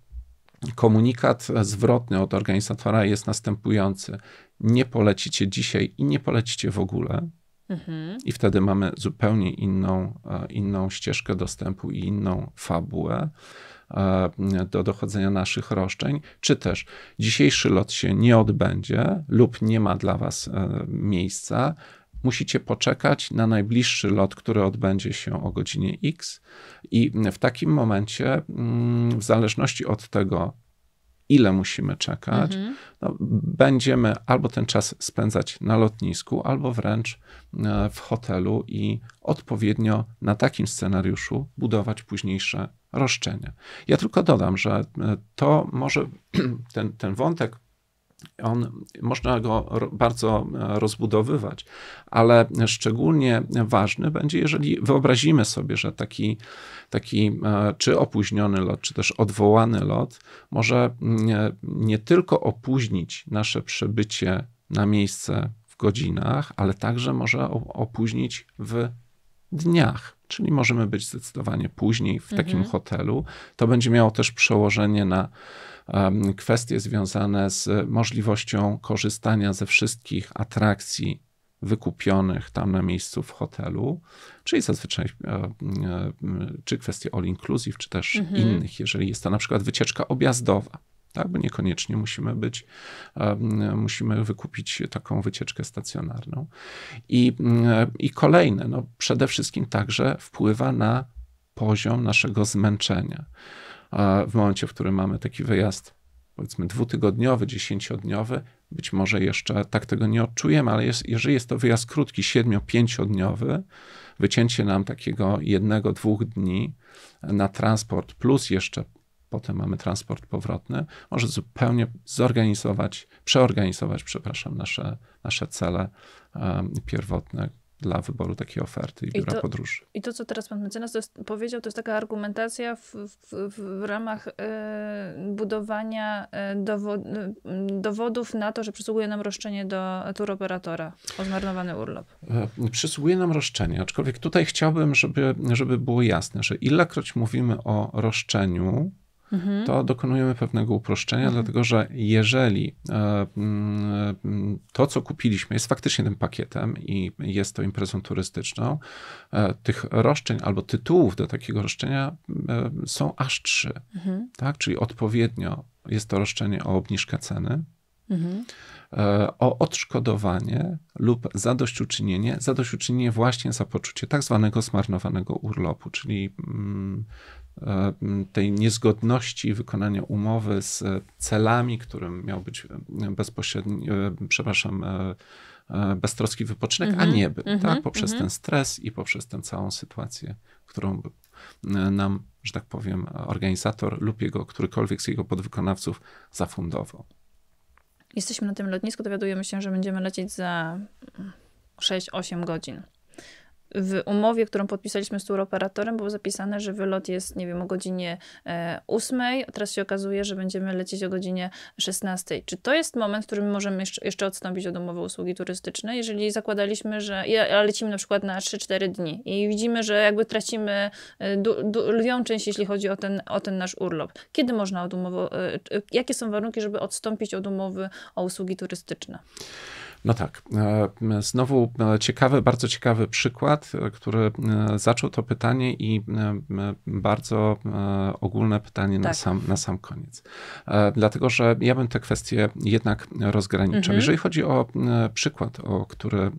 komunikat zwrotny od organizatora jest następujący: nie polecicie dzisiaj i nie polecicie w ogóle. Mhm. I wtedy mamy zupełnie inną, e, inną ścieżkę dostępu i inną fabułę e, do dochodzenia naszych roszczeń, czy też dzisiejszy lot się nie odbędzie lub nie ma dla Was e, miejsca, musicie poczekać na najbliższy lot, który odbędzie się o godzinie X, i w takim momencie, mm, w zależności od tego, ile musimy czekać, mhm. no, będziemy albo ten czas spędzać na lotnisku, albo wręcz e, w hotelu i odpowiednio na takim scenariuszu budować późniejsze roszczenia. Ja tylko dodam, że e, to może ten, ten wątek on, można go bardzo e, rozbudowywać, ale szczególnie ważny będzie, jeżeli wyobrazimy sobie, że taki, taki e, czy opóźniony lot, czy też odwołany lot może mm, nie, nie tylko opóźnić nasze przebycie na miejsce w godzinach, ale także może opóźnić w dniach czyli możemy być zdecydowanie później w takim mhm. hotelu. To będzie miało też przełożenie na kwestie związane z możliwością korzystania ze wszystkich atrakcji wykupionych tam na miejscu w hotelu, czyli zazwyczaj czy kwestie all inclusive, czy też mhm. innych, jeżeli jest to na przykład wycieczka objazdowa. Tak, bo niekoniecznie musimy być, musimy wykupić taką wycieczkę stacjonarną. I, i kolejne, no przede wszystkim także wpływa na poziom naszego zmęczenia w momencie, w którym mamy taki wyjazd powiedzmy dwutygodniowy, dziesięciodniowy, być może jeszcze tak tego nie odczujemy, ale jest, jeżeli jest to wyjazd krótki, siedmiu, pięciodniowy, wycięcie nam takiego jednego, dwóch dni na transport plus jeszcze potem mamy transport powrotny, może zupełnie zorganizować, przeorganizować, przepraszam, nasze, nasze cele um, pierwotne, dla wyboru takiej oferty i biura I to, podróży. I to, co teraz pan mecenas to jest, powiedział, to jest taka argumentacja w, w, w ramach y, budowania e, dowo, e, dowodów na to, że przysługuje nam roszczenie do turoperatora o zmarnowany urlop. Przysługuje nam roszczenie, aczkolwiek tutaj chciałbym, żeby, żeby było jasne, że ilekroć mówimy o roszczeniu, Mhm. to dokonujemy pewnego uproszczenia, mhm. dlatego że jeżeli e, mm, mm, to, co kupiliśmy, jest faktycznie tym pakietem i jest to imprezą turystyczną, e, tych roszczeń albo tytułów do takiego roszczenia e, są aż trzy. Mhm. Tak? Czyli odpowiednio jest to roszczenie o obniżkę ceny, Mhm. o odszkodowanie lub zadośćuczynienie. Zadośćuczynienie właśnie za poczucie tak zwanego zmarnowanego urlopu, czyli mm, E, tej niezgodności wykonania umowy z celami, którym miał być e, bezpośredni, e, przepraszam, beztroski wypoczynek, mm -hmm, a mhm, nie był, mm -hmm, tak? Poprzez mm -hmm. ten stres i poprzez tę całą sytuację, którą nam, że tak powiem, organizator lub jego, którykolwiek z jego podwykonawców zafundował. Jesteśmy na tym lotnisku, dowiadujemy się, że będziemy lecieć za 6-8 godzin w umowie, którą podpisaliśmy z turoperatorem, było zapisane, że wylot jest, nie wiem, o godzinie 8, e, a teraz się okazuje, że będziemy lecieć o godzinie 16. Czy to jest moment, w którym możemy jeszcze odstąpić od umowy usługi turystycznej, jeżeli zakładaliśmy, że lecimy na przykład na 3-4 dni i widzimy, że jakby tracimy e, lwią część, jeśli chodzi o ten, o ten nasz urlop. Kiedy można od umowy, e, jakie są warunki, żeby odstąpić od umowy o usługi turystyczne? No tak. E, znowu e, ciekawy, bardzo ciekawy przykład, e, który zaczął to pytanie i bardzo ogólne pytanie tak. na, sam, na sam koniec. Dlatego, że ja bym te kwestie jednak rozgraniczał. Mhm. Jeżeli chodzi o przykład, o który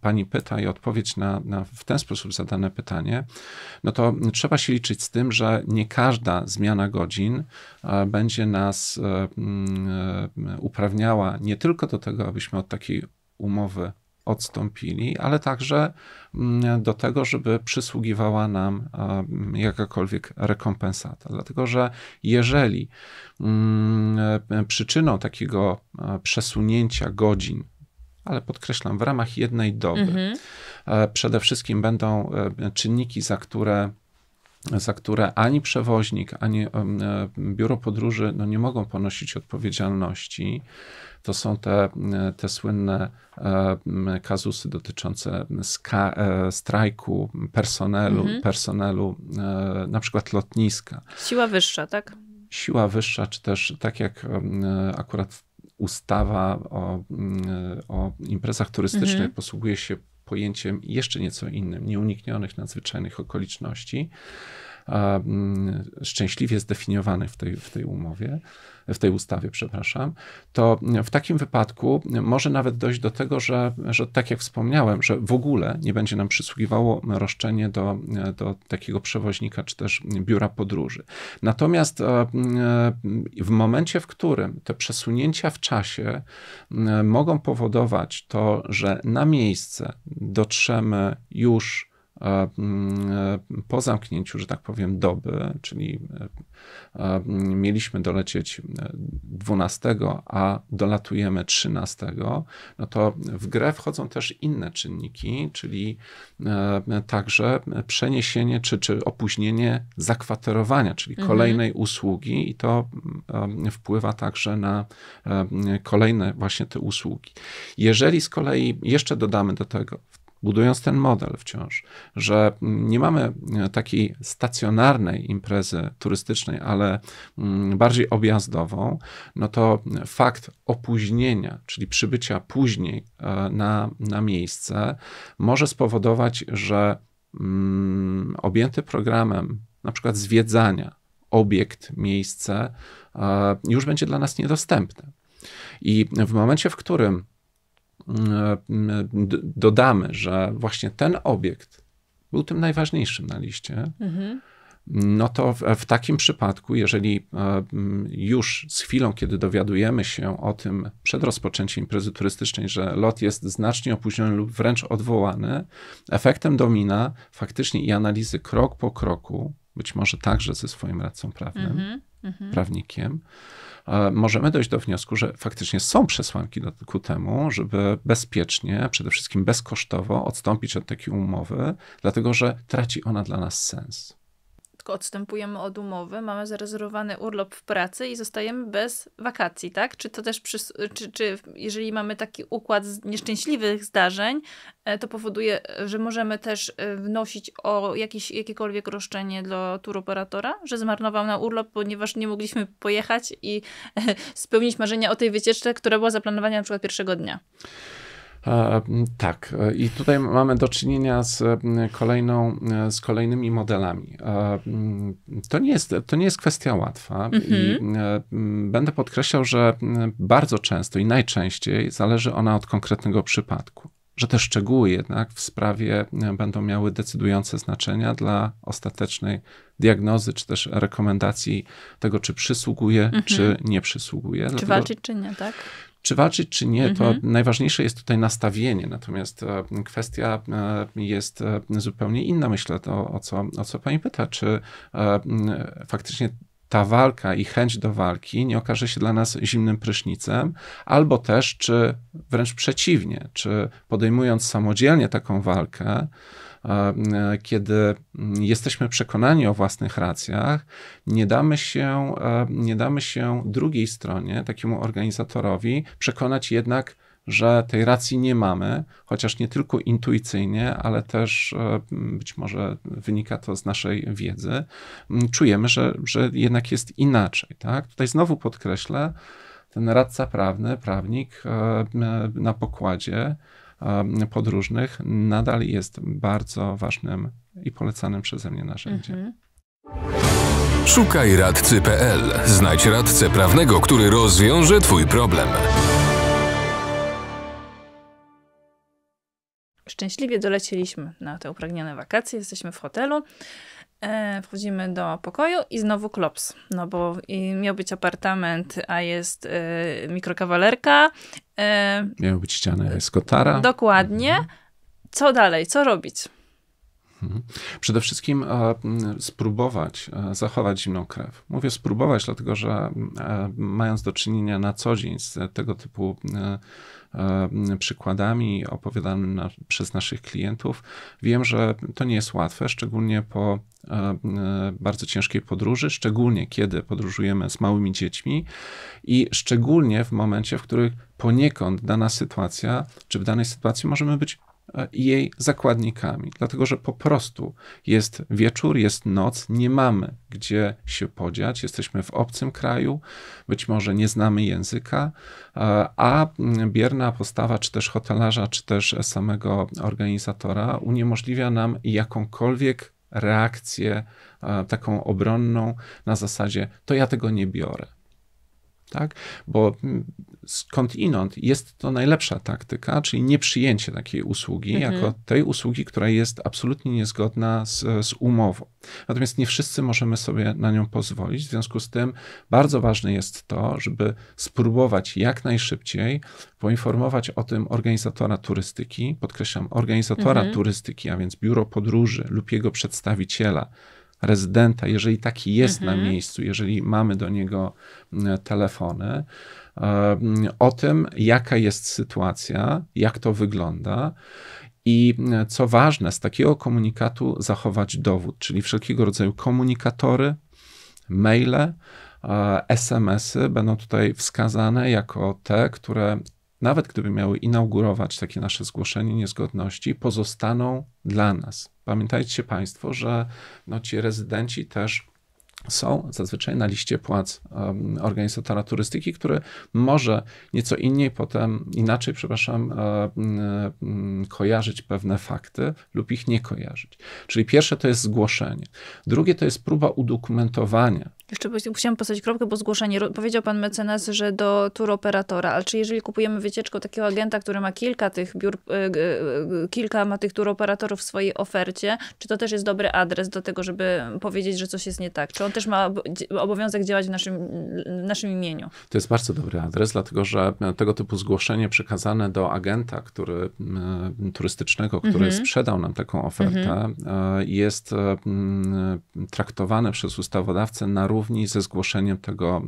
pani pyta i odpowiedź na, na w ten sposób zadane pytanie, no to trzeba się liczyć z tym, że nie każda zmiana godzin będzie nas uprawniała nie tylko do tego, abyśmy od takiej umowy odstąpili, ale także mm, do tego, żeby przysługiwała nam mm, jakakolwiek rekompensata. Dlatego, że jeżeli mm, przyczyną takiego przesunięcia godzin ale podkreślam, w ramach jednej doby. Mhm. E, przede wszystkim będą e, czynniki, za które za które ani przewoźnik, ani biuro podróży no nie mogą ponosić odpowiedzialności. To są te, e, te słynne e, kazusy dotyczące e, strajku personelu, mhm. personelu na przykład lotniska. Siła wyższa, tak? Siła wyższa, czy też tak jak akurat ustawa o, o imprezach turystycznych mhm. posługuje się pojęciem jeszcze nieco innym, nieuniknionych, nadzwyczajnych okoliczności, mm, szczęśliwie zdefiniowanych w tej, w tej umowie w tej ustawie, przepraszam, to w takim wypadku może nawet dojść do tego, że, że tak jak wspomniałem, że w ogóle nie będzie nam przysługiwało roszczenie do, do takiego przewoźnika czy też biura podróży. Natomiast e, e, w momencie, w którym te przesunięcia w czasie e, mogą powodować to, że na miejsce dotrzemy już E, mm, e, po zamknięciu, że tak powiem, doby, czyli e, mm, mieliśmy dolecieć 12, a dolatujemy 13, no to w grę wchodzą też inne czynniki, czyli także przeniesienie czy, czy opóźnienie zakwaterowania, czyli mhm. kolejnej usługi i to wpływa także na kolejne właśnie te usługi. Jeżeli z kolei jeszcze dodamy do tego budując ten model wciąż, że nie mamy takiej stacjonarnej imprezy turystycznej, ale mm, bardziej objazdową, no to fakt opóźnienia, czyli przybycia później e, na, na miejsce, może spowodować, że mm, objęty programem na przykład zwiedzania, obiekt, miejsce e, już będzie dla nas niedostępny. I w momencie, w którym E, dodamy, że właśnie ten obiekt był tym najważniejszym na liście, mhm. no to w, w, takim przypadku, jeżeli e, już z chwilą, kiedy dowiadujemy się o tym przed rozpoczęciem imprezy turystycznej, że lot jest znacznie opóźniony lub wręcz odwołany, efektem domina faktycznie i analizy krok po kroku, być może także ze swoim radcą prawnym, mhm. mhm. prawnikiem, możemy dojść do wniosku, że faktycznie są przesłanki ku temu, żeby bezpiecznie, przede wszystkim bezkosztowo odstąpić od takiej umowy, dlatego że traci ona dla nas sens szybko odstępujemy od umowy, mamy zarezerwowany urlop w pracy i zostajemy bez wakacji, tak? Czy to też, przy, czy, czy jeżeli mamy taki układ z nieszczęśliwych zdarzeń, e, to powoduje, że możemy też e, wnosić o jakieś, jakiekolwiek roszczenie dla tour operatora, że zmarnował na urlop, ponieważ nie mogliśmy pojechać i e, spełnić marzenia o tej wycieczce, która była zaplanowana na przykład pierwszego dnia. E, tak, e, i tutaj mamy do czynienia z, kolejną, e, z kolejnymi modelami. To nie jest, to nie jest kwestia łatwa i mhm. będę podkreślał, że bardzo często i najczęściej zależy ona od konkretnego przypadku. Że te szczegóły jednak w sprawie będą miały decydujące znaczenia dla ostatecznej diagnozy, czy też rekomendacji tego, czy przysługuje, czy mhm. nie przysługuje. Czy Dlatego, walczyć, czy nie, tak? Czy walczyć, czy nie, to mhm. najważniejsze jest tutaj nastawienie, natomiast e, kwestia e, jest e, zupełnie inna, myślę, to, o, co, o co pani pyta, czy faktycznie ta walka i chęć do walki nie okaże się dla nas zimnym prysznicem, albo też, czy wręcz przeciwnie, czy podejmując samodzielnie taką walkę, E, kiedy jesteśmy przekonani o własnych racjach, nie damy się, e, nie damy się drugiej stronie, takiemu organizatorowi, przekonać jednak, że tej racji nie mamy, chociaż nie tylko intuicyjnie, ale też e, być może wynika to z naszej wiedzy, mm, czujemy, że, że jednak jest inaczej. Tak? Tutaj znowu podkreślę, ten radca prawny, prawnik na pokładzie podróżnych, nadal jest bardzo ważnym i polecanym przeze mnie narzędziem. Mhm. Szukaj radcy.pl. Znajdź radcę prawnego, który rozwiąże Twój problem. Szczęśliwie dolecieliśmy na te upragnione wakacje. Jesteśmy w hotelu. E, wchodzimy do pokoju i znowu klops. No bo miał być apartament, a jest e, mikrokawalerka E, Miały być ściany z kotara. Dokładnie. Mhm. Co dalej? Co robić? Mhm. Przede wszystkim e, spróbować e, zachować zimną krew. Mówię spróbować, dlatego że e, mając do czynienia na co dzień z tego typu e, e, przykładami opowiadanymi na, przez naszych klientów, wiem, że to nie jest łatwe, szczególnie po e, bardzo ciężkiej podróży, szczególnie kiedy podróżujemy z małymi dziećmi i szczególnie w momencie, w których poniekąd dana sytuacja, czy w danej sytuacji możemy być e, jej zakładnikami, dlatego że po prostu jest wieczór, jest noc, nie mamy gdzie się podziać, jesteśmy w obcym kraju, być może nie znamy języka, e, a mm, bierna postawa, czy też hotelarza, czy też samego organizatora uniemożliwia nam jakąkolwiek reakcję e, taką obronną na zasadzie to ja tego nie biorę tak? Bo mm, skąd inąd jest to najlepsza taktyka, czyli nieprzyjęcie takiej usługi mhm. jako tej usługi, która jest absolutnie niezgodna z, z umową. Natomiast nie wszyscy możemy sobie na nią pozwolić, w związku z tym bardzo ważne jest to, żeby spróbować jak najszybciej poinformować o tym organizatora turystyki, podkreślam, organizatora mhm. turystyki, a więc biuro podróży lub jego przedstawiciela, rezydenta, jeżeli taki jest mhm. na miejscu, jeżeli mamy do niego e, telefony, e, o tym, jaka jest sytuacja, jak to wygląda. I e, co ważne, z takiego komunikatu zachować dowód, czyli wszelkiego rodzaju komunikatory, maile, SMS-y będą tutaj wskazane jako te, które nawet gdyby miały inaugurować takie nasze zgłoszenie niezgodności, pozostaną dla nas. Pamiętajcie Państwo, że no, ci rezydenci też są zazwyczaj na liście płac um, organizatora turystyki, który może nieco inniej potem, inaczej, przepraszam, e, mm, e, kojarzyć pewne fakty lub ich nie kojarzyć. Czyli pierwsze to jest zgłoszenie. Drugie to jest próba udokumentowania jeszcze chciałam postawić kropkę, bo zgłoszenie. Powiedział pan mecenas, że do tur operatora, ale czy jeżeli kupujemy wycieczkę takiego agenta, który ma kilka tych biur, y, y, kilka ma tych tur operatorów w swojej ofercie, czy to też jest dobry adres do tego, żeby powiedzieć, że coś jest nie tak? Czy on też ma obowiązek działać w naszym, naszym imieniu? To jest bardzo dobry adres, dlatego że tego typu zgłoszenie przekazane do agenta który, y, turystycznego, który mm -hmm. sprzedał nam taką ofertę, mm -hmm. jest traktowane przez ustawodawcę na równi ze zgłoszeniem tego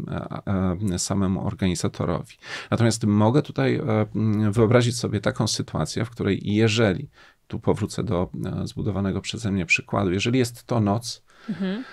e, e, samemu organizatorowi. Natomiast mogę tutaj e, wyobrazić sobie taką sytuację, w której jeżeli, tu powrócę do zbudowanego przeze mnie przykładu, jeżeli jest to noc, mhm.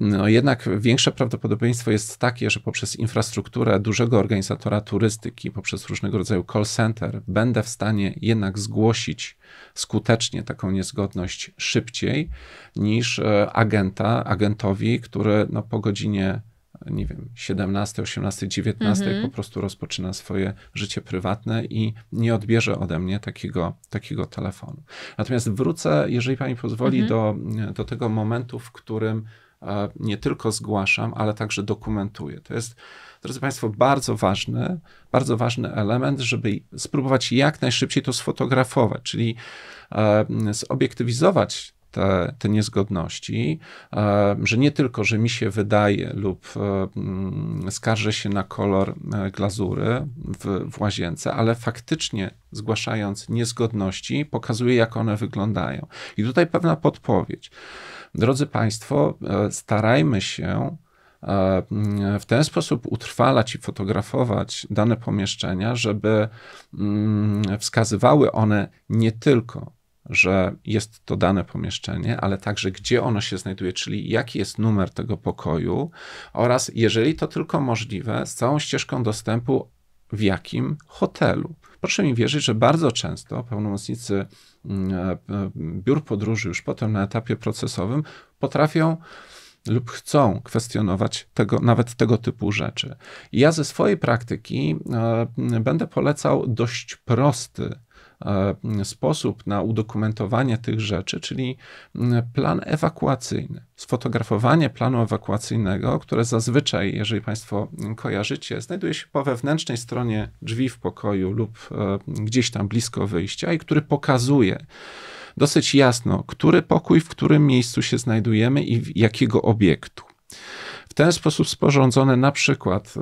No, jednak większe prawdopodobieństwo jest takie, że poprzez infrastrukturę dużego organizatora turystyki, poprzez różnego rodzaju call center, będę w stanie jednak zgłosić skutecznie taką niezgodność szybciej niż e, agenta, agentowi, który no, po godzinie nie wiem, 17, 18, 19 mhm. po prostu rozpoczyna swoje życie prywatne i nie odbierze ode mnie takiego, takiego telefonu. Natomiast wrócę, jeżeli pani pozwoli, mhm. do, do tego momentu, w którym e, nie tylko zgłaszam, ale także dokumentuję. To jest drodzy Państwo, bardzo ważny, bardzo ważny element, żeby spróbować jak najszybciej to sfotografować, czyli e, zobiektywizować te, te, niezgodności, e, że nie tylko, że mi się wydaje lub e, mm, skarżę się na kolor glazury w, w łazience, ale faktycznie zgłaszając niezgodności, pokazuje, jak one wyglądają. I tutaj pewna podpowiedź. Drodzy Państwo, starajmy się Mm, w ten sposób utrwalać i fotografować dane pomieszczenia, żeby mm, wskazywały one nie tylko, że jest to dane pomieszczenie, ale także gdzie ono się znajduje, czyli jaki jest numer tego pokoju oraz, jeżeli to tylko możliwe, z całą ścieżką dostępu w jakim hotelu. Proszę mi wierzyć, że bardzo często pełnomocnicy mm, e, e, biur podróży już potem na etapie procesowym potrafią lub chcą kwestionować tego, nawet tego typu rzeczy. I ja ze swojej praktyki e, będę polecał dość prosty e, sposób na udokumentowanie tych rzeczy, czyli plan ewakuacyjny. Sfotografowanie planu ewakuacyjnego, które zazwyczaj, jeżeli Państwo kojarzycie, znajduje się po wewnętrznej stronie drzwi w pokoju lub e, gdzieś tam blisko wyjścia i który pokazuje, dosyć jasno, który pokój, w którym miejscu się znajdujemy i jakiego obiektu. W ten sposób sporządzony na przykład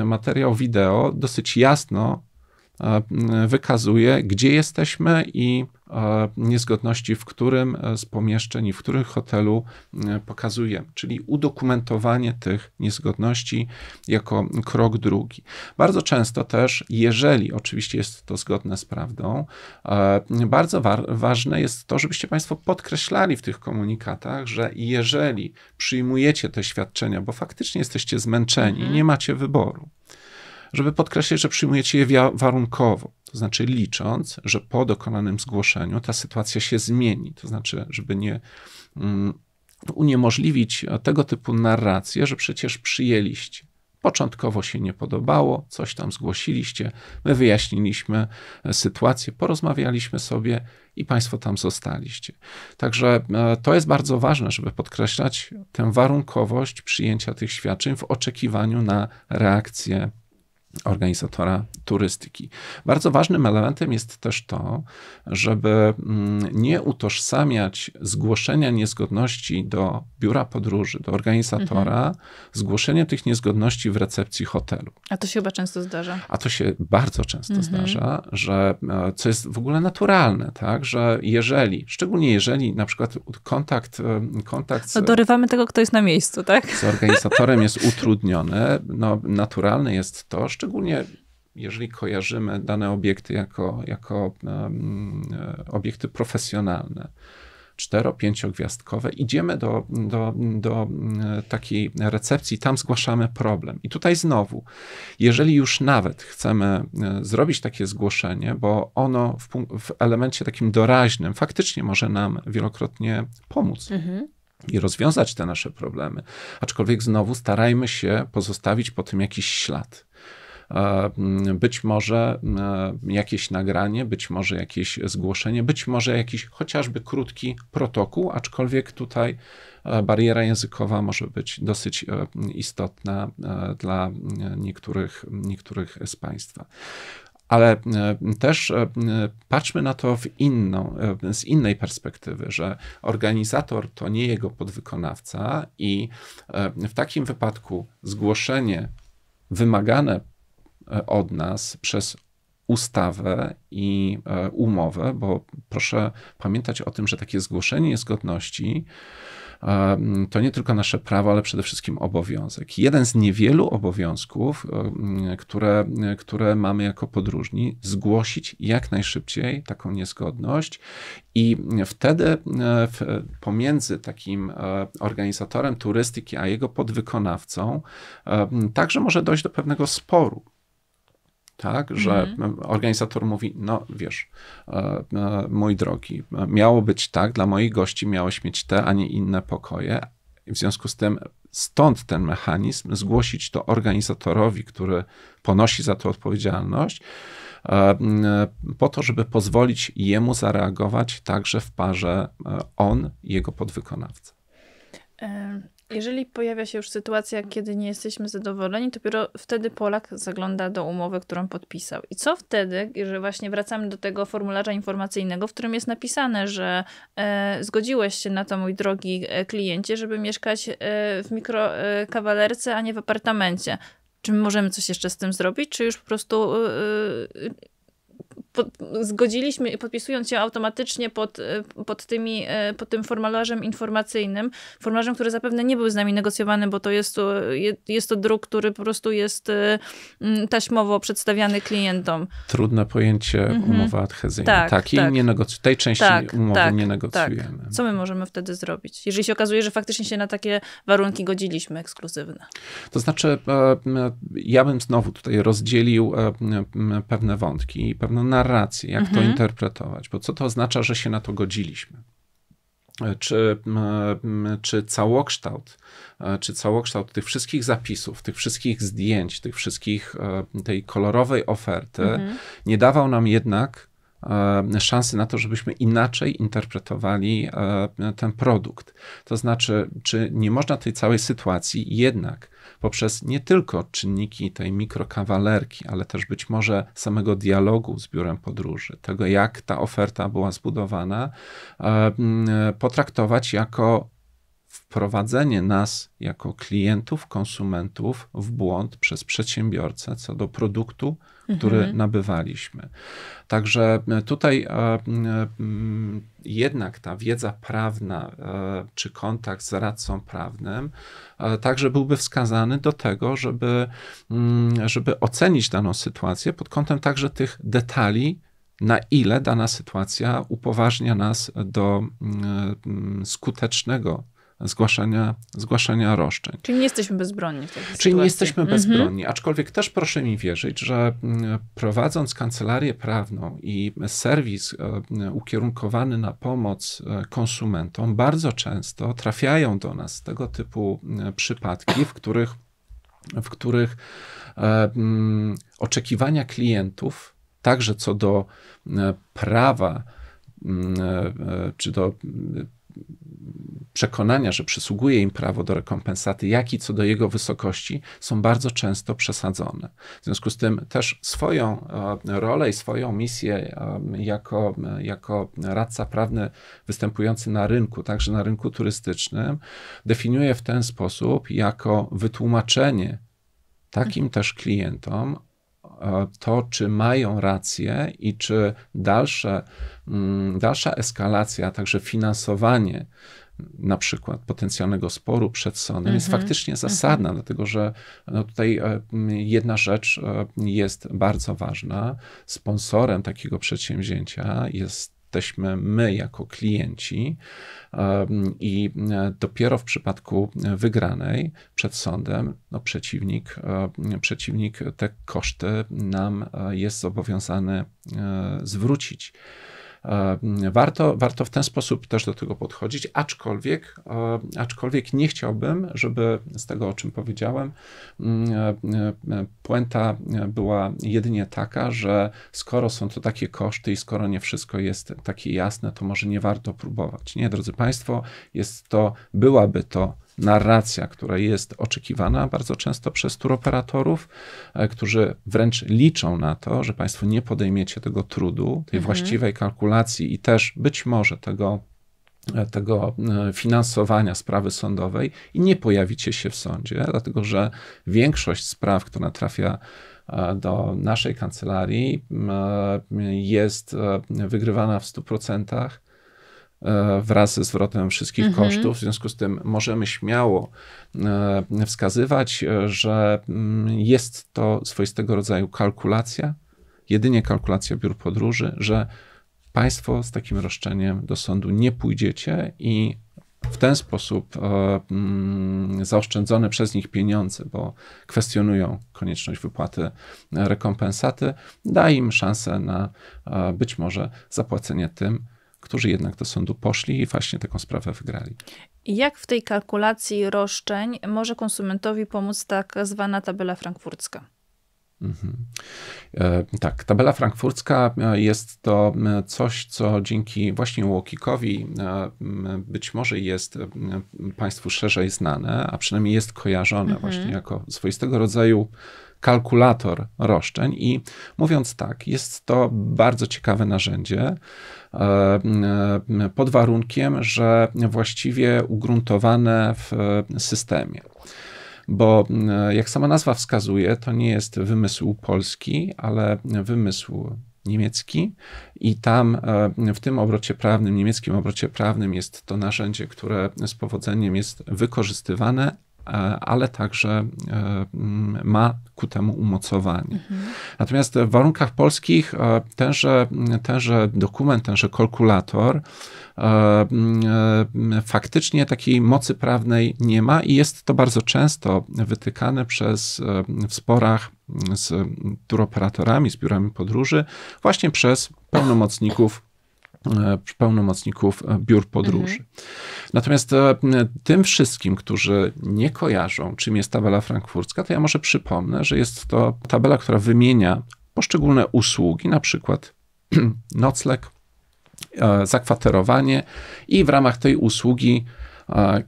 e, materiał wideo dosyć jasno E, wykazuje, gdzie jesteśmy i e, niezgodności, w którym e, z pomieszczeń i w którym hotelu pokazujemy, czyli udokumentowanie tych niezgodności jako krok drugi. Bardzo często też, jeżeli oczywiście jest to zgodne z prawdą, bardzo wa ważne jest to, żebyście Państwo podkreślali w tych komunikatach, że jeżeli przyjmujecie te świadczenia, bo faktycznie jesteście zmęczeni, mhm. nie macie wyboru, żeby podkreślić, że przyjmujecie je warunkowo, to znaczy licząc, że po dokonanym zgłoszeniu ta sytuacja się zmieni, to znaczy, żeby nie mm, uniemożliwić tego typu narrację, że przecież przyjęliście. Początkowo się nie podobało, coś tam zgłosiliście, my wyjaśniliśmy e, sytuację, porozmawialiśmy sobie i Państwo tam zostaliście. Także e, to jest bardzo ważne, żeby podkreślać tę warunkowość przyjęcia tych świadczeń w oczekiwaniu na reakcję organizatora turystyki. Bardzo ważnym elementem jest też to, żeby mm, nie utożsamiać zgłoszenia niezgodności do biura podróży, do organizatora, mhm. zgłoszenia tych niezgodności w recepcji hotelu. A to się chyba często zdarza. A to się bardzo często mhm. zdarza, że e, co jest w ogóle naturalne, tak, że jeżeli, szczególnie jeżeli na przykład kontakt, e, kontakt z, no dorywamy tego, kto jest na miejscu, tak? Z organizatorem jest utrudniony, no naturalne jest to, szczególnie szczególnie jeżeli kojarzymy dane obiekty jako, jako um, obiekty profesjonalne, cztero, pięciogwiazdkowe, idziemy do, do, do e, takiej recepcji, tam zgłaszamy problem. I tutaj znowu, jeżeli już nawet chcemy e, zrobić takie zgłoszenie, bo ono w, w elemencie takim doraźnym faktycznie może nam wielokrotnie pomóc. Mhm i rozwiązać te nasze problemy. Aczkolwiek znowu starajmy się pozostawić po tym jakiś ślad. E, mm, być może e, jakieś nagranie, być może jakieś zgłoszenie, być może jakiś chociażby krótki protokół, aczkolwiek tutaj e, bariera językowa może być dosyć istotna dla niektórych, niektórych z Państwa ale też patrzmy na to w inną, z innej perspektywy, że organizator to nie jego podwykonawca i w takim wypadku zgłoszenie wymagane E, od nas przez ustawę i e, umowę, bo proszę pamiętać o tym, że takie zgłoszenie niezgodności e, to nie tylko nasze prawo, ale przede wszystkim obowiązek. Jeden z niewielu obowiązków, które, które mamy jako podróżni, zgłosić jak najszybciej taką niezgodność i wtedy w, pomiędzy takim organizatorem turystyki a jego podwykonawcą także może dojść do pewnego sporu tak? Że mhm. organizator mówi, no wiesz, e, e, mój drogi, miało być tak, dla moich gości miałeś mieć te, a nie inne pokoje. W związku z tym stąd ten mechanizm, zgłosić to organizatorowi, który ponosi za to odpowiedzialność, e, po to, żeby pozwolić jemu zareagować także w parze e, on, jego podwykonawca. Jeżeli pojawia się już sytuacja, kiedy nie jesteśmy zadowoleni, to dopiero wtedy Polak zagląda do umowy, którą podpisał. I co wtedy, że właśnie wracamy do tego formularza informacyjnego, w którym jest napisane, że e, zgodziłeś się na to, mój drogi e, kliencie, żeby mieszkać e, w mikrokawalerce, e, a nie w apartamencie. Czy możemy coś jeszcze z tym zrobić, czy już po prostu e, e, zgodziliśmy, podpisując się automatycznie pod, e, pod, tymi, e, pod tym formularzem informacyjnym, formularzem, który zapewne nie był z nami negocjowany, bo to jest, to, jest to druk, który po prostu jest e, taśmowo przedstawiany klientom. Trudne pojęcie mhm. umowa adhezyjna. Tak, tak. I tak. Nie negoc- tej części tak, umowy tak, nie tak. negocjujemy. Tak. Co my możemy wtedy zrobić, jeżeli się okazuje, że faktycznie się na takie warunki godziliśmy ekskluzywne? To znaczy, ja bym znowu tutaj rozdzielił pewne wątki, pewną narrację narracji, jak mhm. to interpretować, bo co to oznacza, że się na to godziliśmy? E, czy, czy całokształt, e, czy całokształt tych wszystkich zapisów, tych wszystkich zdjęć, tych wszystkich e, tej kolorowej oferty mhm. nie dawał nam jednak E, szansy na to, żebyśmy inaczej interpretowali e, ten produkt. To znaczy, czy nie można tej całej sytuacji jednak poprzez nie tylko czynniki tej mikrokawalerki, ale też być może samego dialogu z biurem podróży, tego jak ta oferta była zbudowana, e, potraktować jako wprowadzenie nas jako klientów, konsumentów w błąd przez przedsiębiorcę co do produktu, który mhm. nabywaliśmy. Także e, tutaj e, e, jednak ta wiedza prawna czy kontakt z radcą prawnym także byłby wskazany do tego, żeby, mm, żeby ocenić daną sytuację pod kątem także tych detali, na ile dana sytuacja upoważnia nas do mm, skutecznego zgłaszania, zgłaszania roszczeń. Czyli nie jesteśmy bezbronni w takiej Czyli sytuacji. nie jesteśmy mhm. bezbronni, aczkolwiek też proszę mi wierzyć, że mm, prowadząc kancelarię prawną i serwis e, ukierunkowany na pomoc e, konsumentom, bardzo często trafiają do nas tego typu mm, przypadki, w których, w których um, oczekiwania klientów, także co do prawa, czy do przekonania, że przysługuje im prawo do rekompensaty, jak i co do jego wysokości, są bardzo często przesadzone. W związku z tym też swoją e, rolę i swoją misję e, jako, jako radca prawny występujący na rynku, także na rynku turystycznym, definiuje w ten sposób jako wytłumaczenie takim mhm. też klientom e, to, czy mają rację i czy dalsze, mm, dalsza eskalacja, a także finansowanie na przykład potencjalnego sporu przed sądem jest mhm, faktycznie mhm. zasadna, dlatego że no tutaj e, jedna rzecz e, jest bardzo ważna. Sponsorem takiego przedsięwzięcia jesteśmy my jako klienci e, i dopiero w przypadku wygranej przed sądem no przeciwnik, przeciwnik te koszty nam jest zobowiązany zwrócić. E, mm, warto, warto w ten sposób też do tego podchodzić, aczkolwiek, e, aczkolwiek nie chciałbym, żeby z tego, o czym powiedziałem, mm, e, puenta była jedynie taka, że skoro są to takie koszty i skoro nie wszystko jest takie jasne, to może nie warto próbować. Nie, drodzy Państwo, jest to, byłaby to narracja, która jest oczekiwana bardzo często przez turoperatorów, e, którzy wręcz liczą na to, że Państwo nie podejmiecie tego trudu, tej mhm. właściwej kalkulacji i też być może tego e, tego e, finansowania sprawy sądowej i nie pojawicie się w sądzie, dlatego że większość spraw, która trafia do naszej kancelarii, jest wygrywana w 100%. E, wraz ze zwrotem wszystkich mhm. kosztów. W związku z tym możemy śmiało e, wskazywać, e, że mm, jest to swoistego rodzaju kalkulacja, jedynie kalkulacja biur podróży, że Państwo z takim roszczeniem do sądu nie pójdziecie i w ten sposób e, mm, zaoszczędzone przez nich pieniądze, bo kwestionują konieczność wypłaty rekompensaty, da im szansę na e, być może zapłacenie tym, którzy jednak do sądu poszli i właśnie taką sprawę wygrali. Jak w tej kalkulacji roszczeń może konsumentowi pomóc tak zwana tabela frankfurcka? Mhm. E, tak, tabela frankfurcka e, jest to e, coś, co dzięki właśnie Łokikowi być może jest Państwu szerzej znane, a przynajmniej jest kojarzone mhm. właśnie jako swoistego rodzaju kalkulator roszczeń. I mówiąc tak, jest to bardzo ciekawe narzędzie E, e, pod warunkiem, że właściwie ugruntowane w e, systemie bo jak sama nazwa wskazuje, to nie jest wymysł polski, ale wymysł niemiecki i tam w tym obrocie prawnym, niemieckim obrocie prawnym jest to narzędzie, które z powodzeniem jest wykorzystywane, E, ale także e, ma ku temu umocowanie. Mhm. Natomiast w warunkach polskich e, tenże, tenże dokument, tenże kalkulator faktycznie takiej mocy prawnej nie ma i jest to bardzo często wytykane przez w sporach z turoperatorami, z biurami podróży, właśnie przez pełnomocników E, pełnomocników biur podróży. Mhm. Natomiast e, tym wszystkim, którzy nie kojarzą, czym jest tabela frankfurcka, to ja może przypomnę, że jest to tabela, która wymienia poszczególne usługi, na przykład nocleg, e, zakwaterowanie i w ramach tej usługi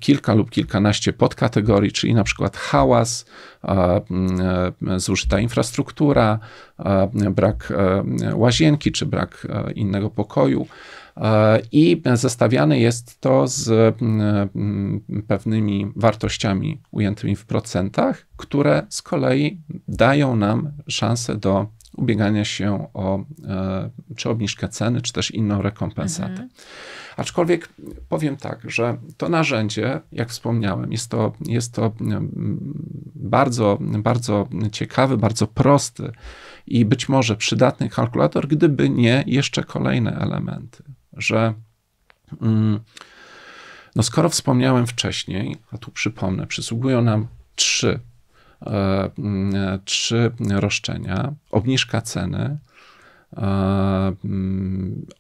kilka lub kilkanaście podkategorii, czyli na przykład hałas, e, zużyta infrastruktura, brak e, łazienki czy brak e, innego pokoju. I zestawiane jest to z pewnymi wartościami ujętymi w procentach, które z kolei dają nam szansę do ubiegania się o czy obniżkę ceny, czy też inną rekompensatę. Mhm. Aczkolwiek powiem tak, że to narzędzie, jak wspomniałem, jest to, jest to mm, bardzo, bardzo ciekawy, bardzo prosty i być może przydatny kalkulator, gdyby nie jeszcze kolejne elementy, że. Mm, no skoro wspomniałem wcześniej, a tu przypomnę, przysługują nam trzy, e, mm, trzy roszczenia, obniżka ceny, e,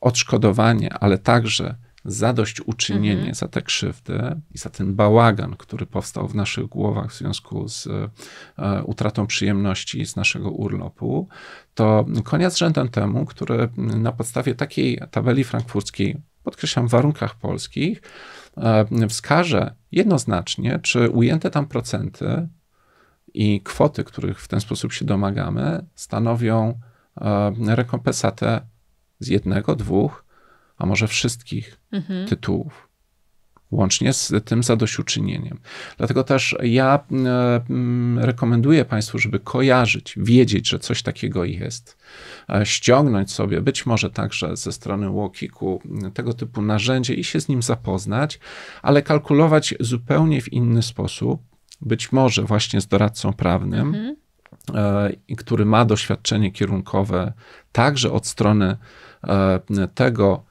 odszkodowanie, ale także zadośćuczynienie mhm. za te krzywdy i za ten bałagan, który powstał w naszych głowach w związku z e, utratą przyjemności z naszego urlopu, to koniec rzędem temu, który na podstawie takiej tabeli frankfurckiej, podkreślam, w warunkach polskich, e, wskaże jednoznacznie, czy ujęte tam procenty i kwoty, których w ten sposób się domagamy, stanowią e, rekompensatę z jednego, dwóch, a może wszystkich mhm. tytułów łącznie z tym zadośćuczynieniem. Dlatego też ja e, mm, rekomenduję Państwu, żeby kojarzyć, wiedzieć, że coś takiego jest, e, ściągnąć sobie być może także ze strony Łokiku mm, tego typu narzędzie i się z nim zapoznać, ale kalkulować zupełnie w inny sposób, być może właśnie z doradcą prawnym. Mhm. E, który ma doświadczenie kierunkowe także od strony tego,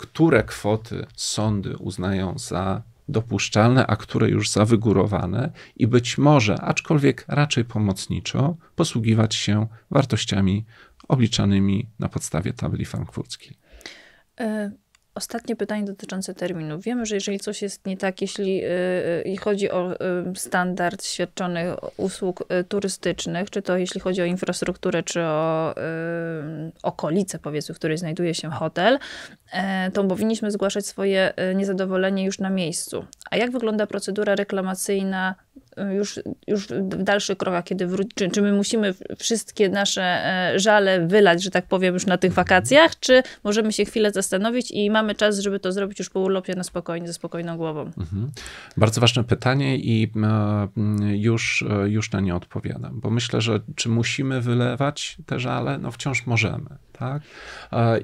które kwoty sądy uznają za dopuszczalne, a które już za wygórowane i być może, aczkolwiek raczej pomocniczo, posługiwać się wartościami obliczanymi na podstawie tabeli frankfurckiej. Y Ostatnie pytanie dotyczące terminów. Wiemy, że jeżeli coś jest nie tak, jeśli y, y chodzi o y, standard świadczonych usług y, turystycznych, czy to jeśli chodzi o infrastrukturę, czy o okolice, powiedzmy, w której znajduje się hotel, e, to powinniśmy zgłaszać swoje niezadowolenie już na miejscu. A jak wygląda procedura reklamacyjna Y, już, już w dalszych krokach, kiedy wróci, czy, czy my musimy wszystkie nasze e, żale wylać, że tak powiem, już na tych wakacjach, czy możemy się chwilę zastanowić i mamy czas, żeby to zrobić już po urlopie na spokojnie, ze spokojną głową? Mhm. Bardzo ważne pytanie i e, już, e, już na nie odpowiadam, bo myślę, że czy musimy wylewać te żale? No wciąż możemy. Tak?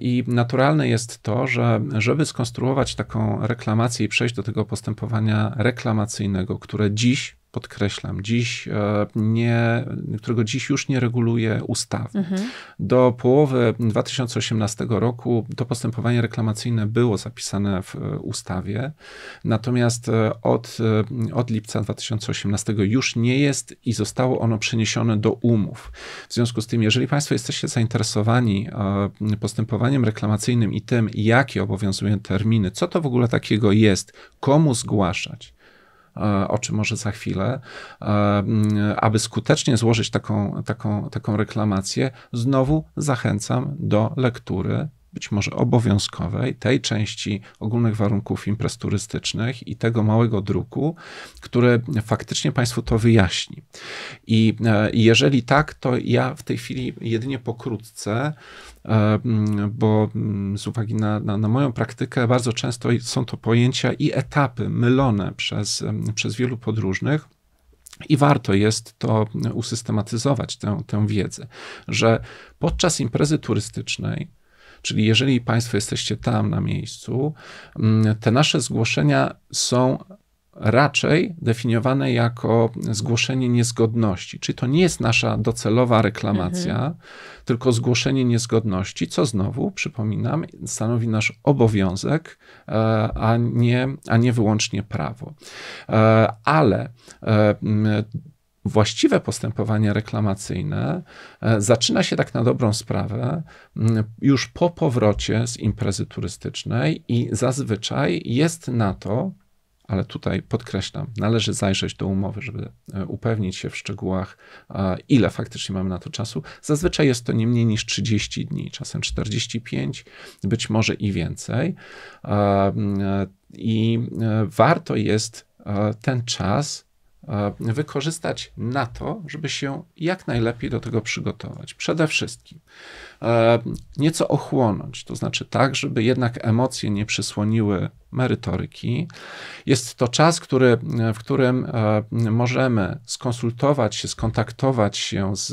I naturalne jest to, że żeby skonstruować taką reklamację i przejść do tego postępowania reklamacyjnego, które dziś podkreślam, dziś e, nie, którego dziś już nie reguluje ustaw Mhm. Do połowy 2018 roku to postępowanie reklamacyjne było zapisane w e, ustawie, natomiast e, od, od lipca 2018 już nie jest i zostało ono przeniesione do umów. W związku z tym, jeżeli Państwo jesteście zainteresowani postępowaniem reklamacyjnym i tym, jakie obowiązują terminy, co to w ogóle takiego jest, komu zgłaszać, E, o czym może za chwilę, e, mm, aby skutecznie złożyć taką, taką, taką reklamację, znowu zachęcam do lektury być może obowiązkowej, tej części ogólnych warunków imprez turystycznych i tego małego druku, który faktycznie Państwu to wyjaśni. I e, jeżeli tak, to ja w tej chwili jedynie pokrótce, e, bo z uwagi na, na, na moją praktykę bardzo często są to pojęcia i etapy mylone przez, przez wielu podróżnych. I warto jest to usystematyzować, tę, tę wiedzę, że podczas imprezy turystycznej Czyli jeżeli Państwo jesteście tam na miejscu, mm, te nasze zgłoszenia są raczej definiowane jako zgłoszenie niezgodności. Czyli to nie jest nasza docelowa reklamacja, mhm. tylko zgłoszenie niezgodności, co znowu, przypominam, stanowi nasz obowiązek, e, a nie, a nie wyłącznie prawo. E, ale e, właściwe postępowanie reklamacyjne e, zaczyna się tak na dobrą sprawę już po powrocie z imprezy turystycznej i zazwyczaj jest na to, ale tutaj podkreślam, należy zajrzeć do umowy, żeby e, upewnić się w szczegółach, ile faktycznie mamy na to czasu. Zazwyczaj jest to nie mniej niż 30 dni, czasem 45, być może i więcej. E, I warto jest ten czas E, wykorzystać na to, żeby się jak najlepiej do tego przygotować. Przede wszystkim e, nieco ochłonąć, to znaczy tak, żeby jednak emocje nie przysłoniły merytoryki. Jest to czas, który, w którym e, możemy skonsultować się, skontaktować się z,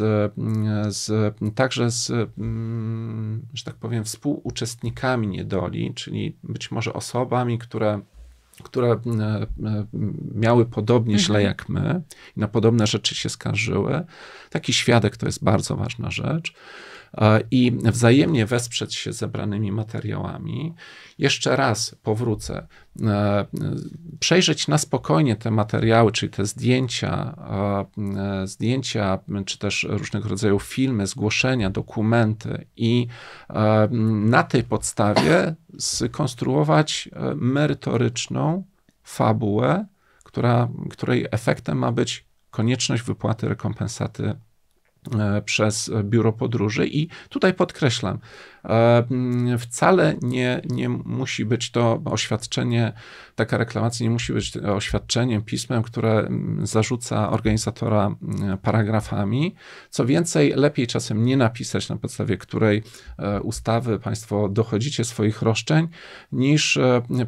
z, także z, mm, że tak powiem, współuczestnikami niedoli, czyli być może osobami, które które e, e, miały podobnie źle mhm. jak my i na podobne rzeczy się skarżyły. Taki świadek to jest bardzo ważna rzecz. E, i wzajemnie wesprzeć się zebranymi materiałami. Jeszcze raz powrócę. E, e, przejrzeć na spokojnie te materiały, czyli te zdjęcia, zdjęcia, czy też różnego rodzaju filmy, zgłoszenia, dokumenty i na tej podstawie skonstruować merytoryczną fabułę, która, której efektem ma być konieczność wypłaty rekompensaty E, przez biuro podróży i tutaj podkreślam, e, wcale nie, nie musi być to oświadczenie, taka reklamacja nie musi być oświadczeniem, pismem, które zarzuca organizatora paragrafami. Co więcej, lepiej czasem nie napisać, na podstawie której e, ustawy Państwo dochodzicie swoich roszczeń, niż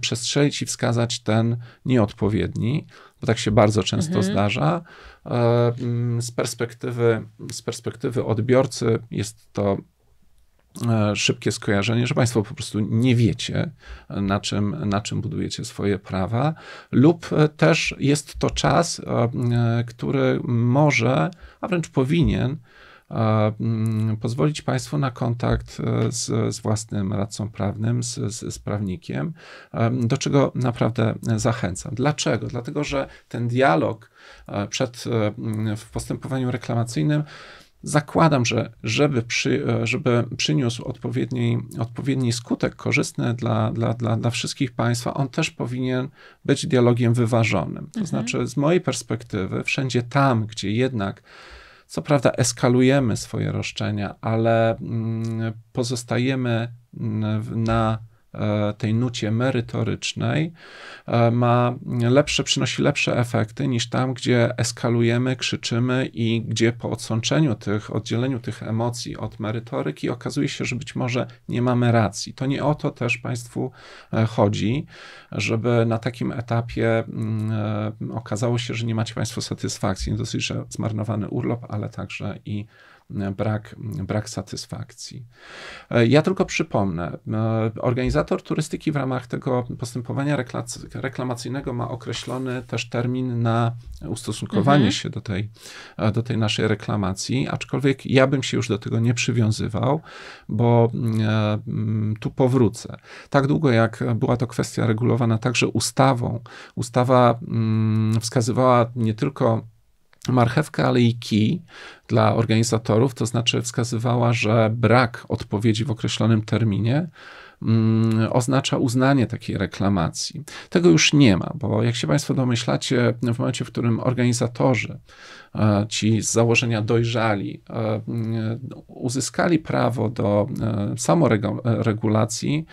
przestrzelić i wskazać ten nieodpowiedni bo tak się bardzo często mhm. zdarza. E, mm, z perspektywy, z perspektywy odbiorcy jest to e, szybkie skojarzenie, że Państwo po prostu nie wiecie, na czym, na czym budujecie swoje prawa, lub e, też jest to czas, który może, a wręcz powinien Mm, pozwolić Państwu na kontakt e, z, z własnym radcą prawnym, z, z, z, prawnikiem, e, do czego naprawdę zachęcam. Dlaczego? Dlatego, że ten dialog e, przed, mm, w postępowaniu reklamacyjnym zakładam, że żeby, przy, żeby przyniósł odpowiedni, odpowiedni skutek korzystny dla, dla, dla, dla wszystkich Państwa, on też powinien być dialogiem wyważonym. To mhm. znaczy, z mojej perspektywy, wszędzie tam, gdzie jednak co prawda eskalujemy swoje roszczenia, ale mm, pozostajemy mm, na E, tej nucie merytorycznej e, ma lepsze, przynosi lepsze efekty niż tam, gdzie eskalujemy, krzyczymy i gdzie po odsączeniu tych, oddzieleniu tych emocji od merytoryki okazuje się, że być może nie mamy racji. To nie o to też Państwu e, chodzi, żeby na takim etapie mm, okazało się, że nie macie Państwo satysfakcji. Nie dosyć, że zmarnowany urlop, ale także i brak, brak satysfakcji. E, ja tylko przypomnę, e, organizator turystyki w ramach tego postępowania reklamacyjnego ma określony też termin na ustosunkowanie mhm. się do tej, e, do tej naszej reklamacji, aczkolwiek ja bym się już do tego nie przywiązywał, bo mm, tu powrócę. Tak długo jak była to kwestia regulowana także ustawą, ustawa mm, wskazywała nie tylko Marchewka ale i ki dla organizatorów, to znaczy wskazywała, że brak odpowiedzi w określonym terminie Mm, oznacza uznanie takiej reklamacji. Tego już nie ma, bo jak się Państwo domyślacie, w momencie, w którym organizatorzy, e, ci z założenia dojrzali, e, mm, uzyskali prawo do e, samoregulacji,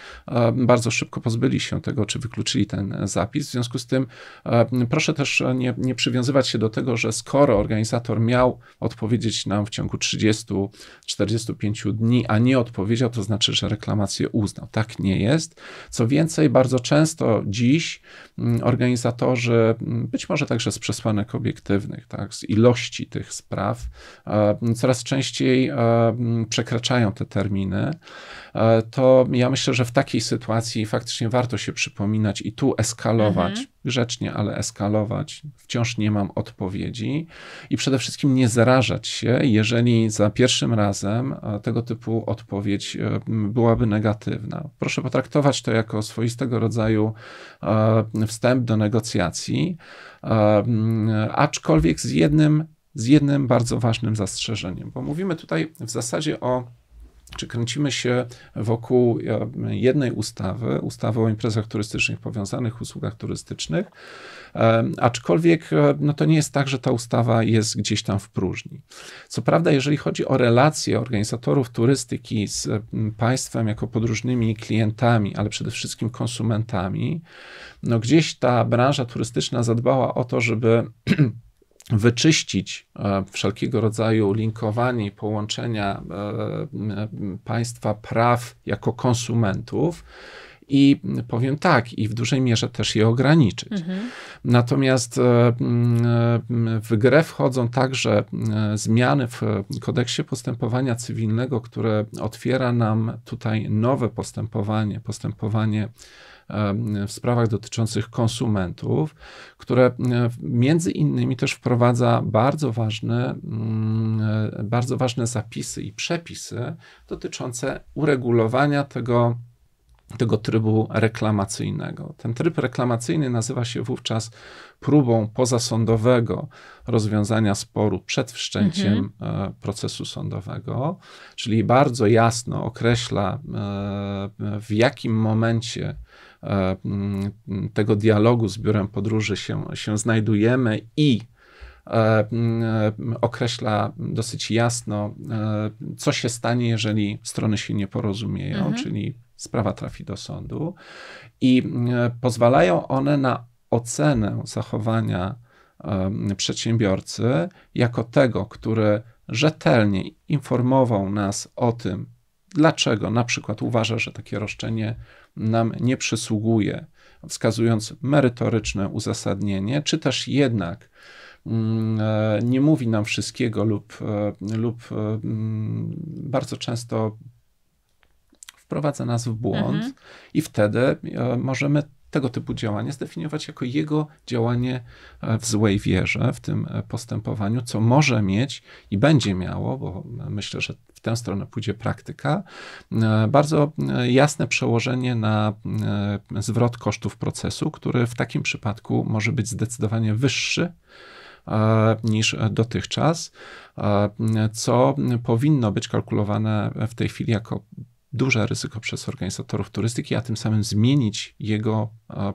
bardzo szybko pozbyli się tego, czy wykluczyli ten zapis. W związku z tym mm, proszę też nie, nie przywiązywać się do tego, że skoro organizator miał odpowiedzieć nam w ciągu 30-45 dni, a nie odpowiedział, to znaczy, że reklamację uznał. Tak tak nie jest. Co więcej, bardzo często dziś mm, organizatorzy, mm, być może także z przesłanek obiektywnych, tak, z ilości tych spraw, e, coraz częściej e, mm, przekraczają te terminy. E, to ja myślę, że w takiej sytuacji faktycznie warto się przypominać i tu eskalować. Mhm grzecznie, ale eskalować. Wciąż nie mam odpowiedzi i przede wszystkim nie zarażać się, jeżeli za pierwszym razem e, tego typu odpowiedź e, byłaby negatywna. Proszę potraktować to jako swoistego rodzaju e, wstęp do negocjacji, aczkolwiek z jednym, z jednym bardzo ważnym zastrzeżeniem, bo mówimy tutaj w zasadzie o czy kręcimy się wokół e, jednej ustawy, ustawy o imprezach turystycznych, powiązanych usługach turystycznych, e, aczkolwiek e, no to nie jest tak, że ta ustawa jest gdzieś tam w próżni. Co prawda, jeżeli chodzi o relacje organizatorów turystyki z państwem jako podróżnymi klientami, ale przede wszystkim konsumentami, no gdzieś ta branża turystyczna zadbała o to, żeby wyczyścić e, wszelkiego rodzaju linkowanie i połączenia e, państwa praw jako konsumentów. I powiem tak, i w dużej mierze też je ograniczyć. Mhm. Natomiast e, w grę wchodzą także zmiany w kodeksie postępowania cywilnego, które otwiera nam tutaj nowe postępowanie, postępowanie w sprawach dotyczących konsumentów, które e, między innymi też wprowadza bardzo ważne, mm, bardzo ważne zapisy i przepisy dotyczące uregulowania tego tego trybu reklamacyjnego. Ten tryb reklamacyjny nazywa się wówczas próbą pozasądowego rozwiązania sporu przed wszczęciem mhm. E, procesu sądowego, czyli bardzo jasno określa, e, w jakim momencie E, tego dialogu z biurem podróży się, się znajdujemy i e, e, określa dosyć jasno, co się stanie, jeżeli strony się nie porozumieją, mhm. czyli sprawa trafi do sądu, i pozwalają one na ocenę zachowania przedsiębiorcy jako tego, który rzetelnie informował nas o tym, dlaczego na przykład uważa, że takie roszczenie nam nie przysługuje, wskazując merytoryczne uzasadnienie, czy też jednak mm, e, nie mówi nam wszystkiego lub, e, lub e, mm, bardzo często wprowadza nas w błąd, mhm. i wtedy możemy tego typu działania, zdefiniować jako jego działanie e, w złej wierze, w tym e, postępowaniu, co może mieć i będzie miało, bo e, myślę, że w tę stronę pójdzie praktyka, bardzo jasne przełożenie na zwrot kosztów procesu, który w takim przypadku może być zdecydowanie wyższy niż dotychczas, co powinno być kalkulowane w tej chwili jako duże ryzyko przez organizatorów turystyki, a tym samym zmienić jego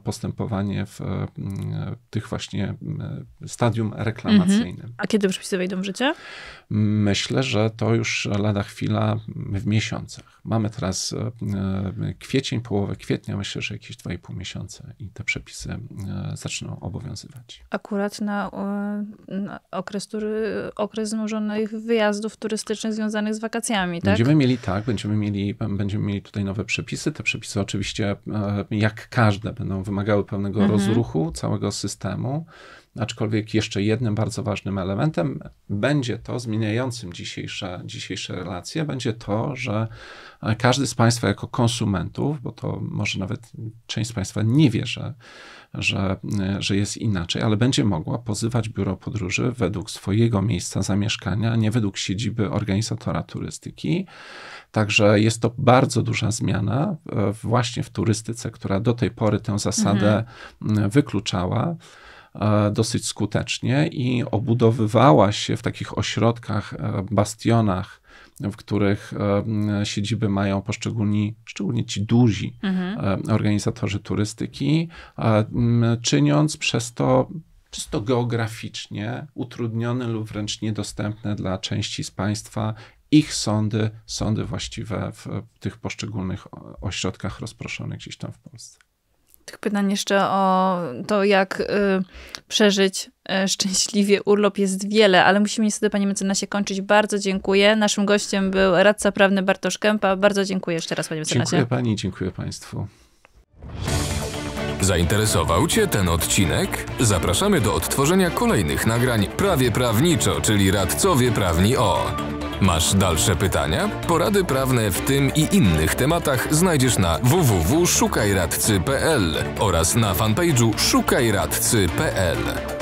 postępowanie e, w tych właśnie stadium reklamacyjnym. Mhm. A kiedy przepisy wejdą w życie? Myślę, że to już lada chwila w miesiącach. Mamy teraz e, kwiecień, połowę kwietnia, myślę, że jakieś 2,5 miesiące i te przepisy e, zaczną obowiązywać. Akurat na, na okres, który, okres znużonych wyjazdów turystycznych związanych z wakacjami, tak? Będziemy mieli tak, będziemy mieli, będziemy mieli tutaj nowe przepisy. Te przepisy oczywiście jak każde będą no, wymagały pewnego mhm. rozruchu całego systemu, aczkolwiek jeszcze jednym bardzo ważnym elementem będzie to, zmieniającym dzisiejsze, dzisiejsze relacje, będzie to, że e, każdy z Państwa jako konsumentów, bo to może nawet część z Państwa nie wie, że że, e, że jest inaczej, ale będzie mogła pozywać biuro podróży według swojego miejsca zamieszkania, nie według siedziby organizatora turystyki. Także jest to bardzo duża zmiana e, właśnie w turystyce, która do tej pory tę zasadę mhm. wykluczała e, dosyć skutecznie i obudowywała się w takich ośrodkach, bastionach w których siedziby mają poszczególni, szczególnie ci duzi mhm. organizatorzy turystyki, czyniąc przez to czysto geograficznie utrudnione lub wręcz niedostępne dla części z państwa ich sądy, sądy właściwe w tych poszczególnych ośrodkach rozproszonych gdzieś tam w Polsce tych pytań jeszcze o to, jak y, przeżyć y, szczęśliwie urlop jest wiele, ale musimy niestety, panie mecenasie, kończyć. Bardzo dziękuję. Naszym gościem był radca prawny Bartosz Kępa. Bardzo dziękuję jeszcze raz, panie mecenasie. Dziękuję pani, dziękuję państwu. Zainteresował Cię ten odcinek? Zapraszamy do odtworzenia kolejnych nagrań Prawie Prawniczo, czyli Radcowie Prawni O. Masz dalsze pytania? Porady prawne w tym i innych tematach znajdziesz na www.szukajradcy.pl oraz na fanpage'u szukajradcy.pl.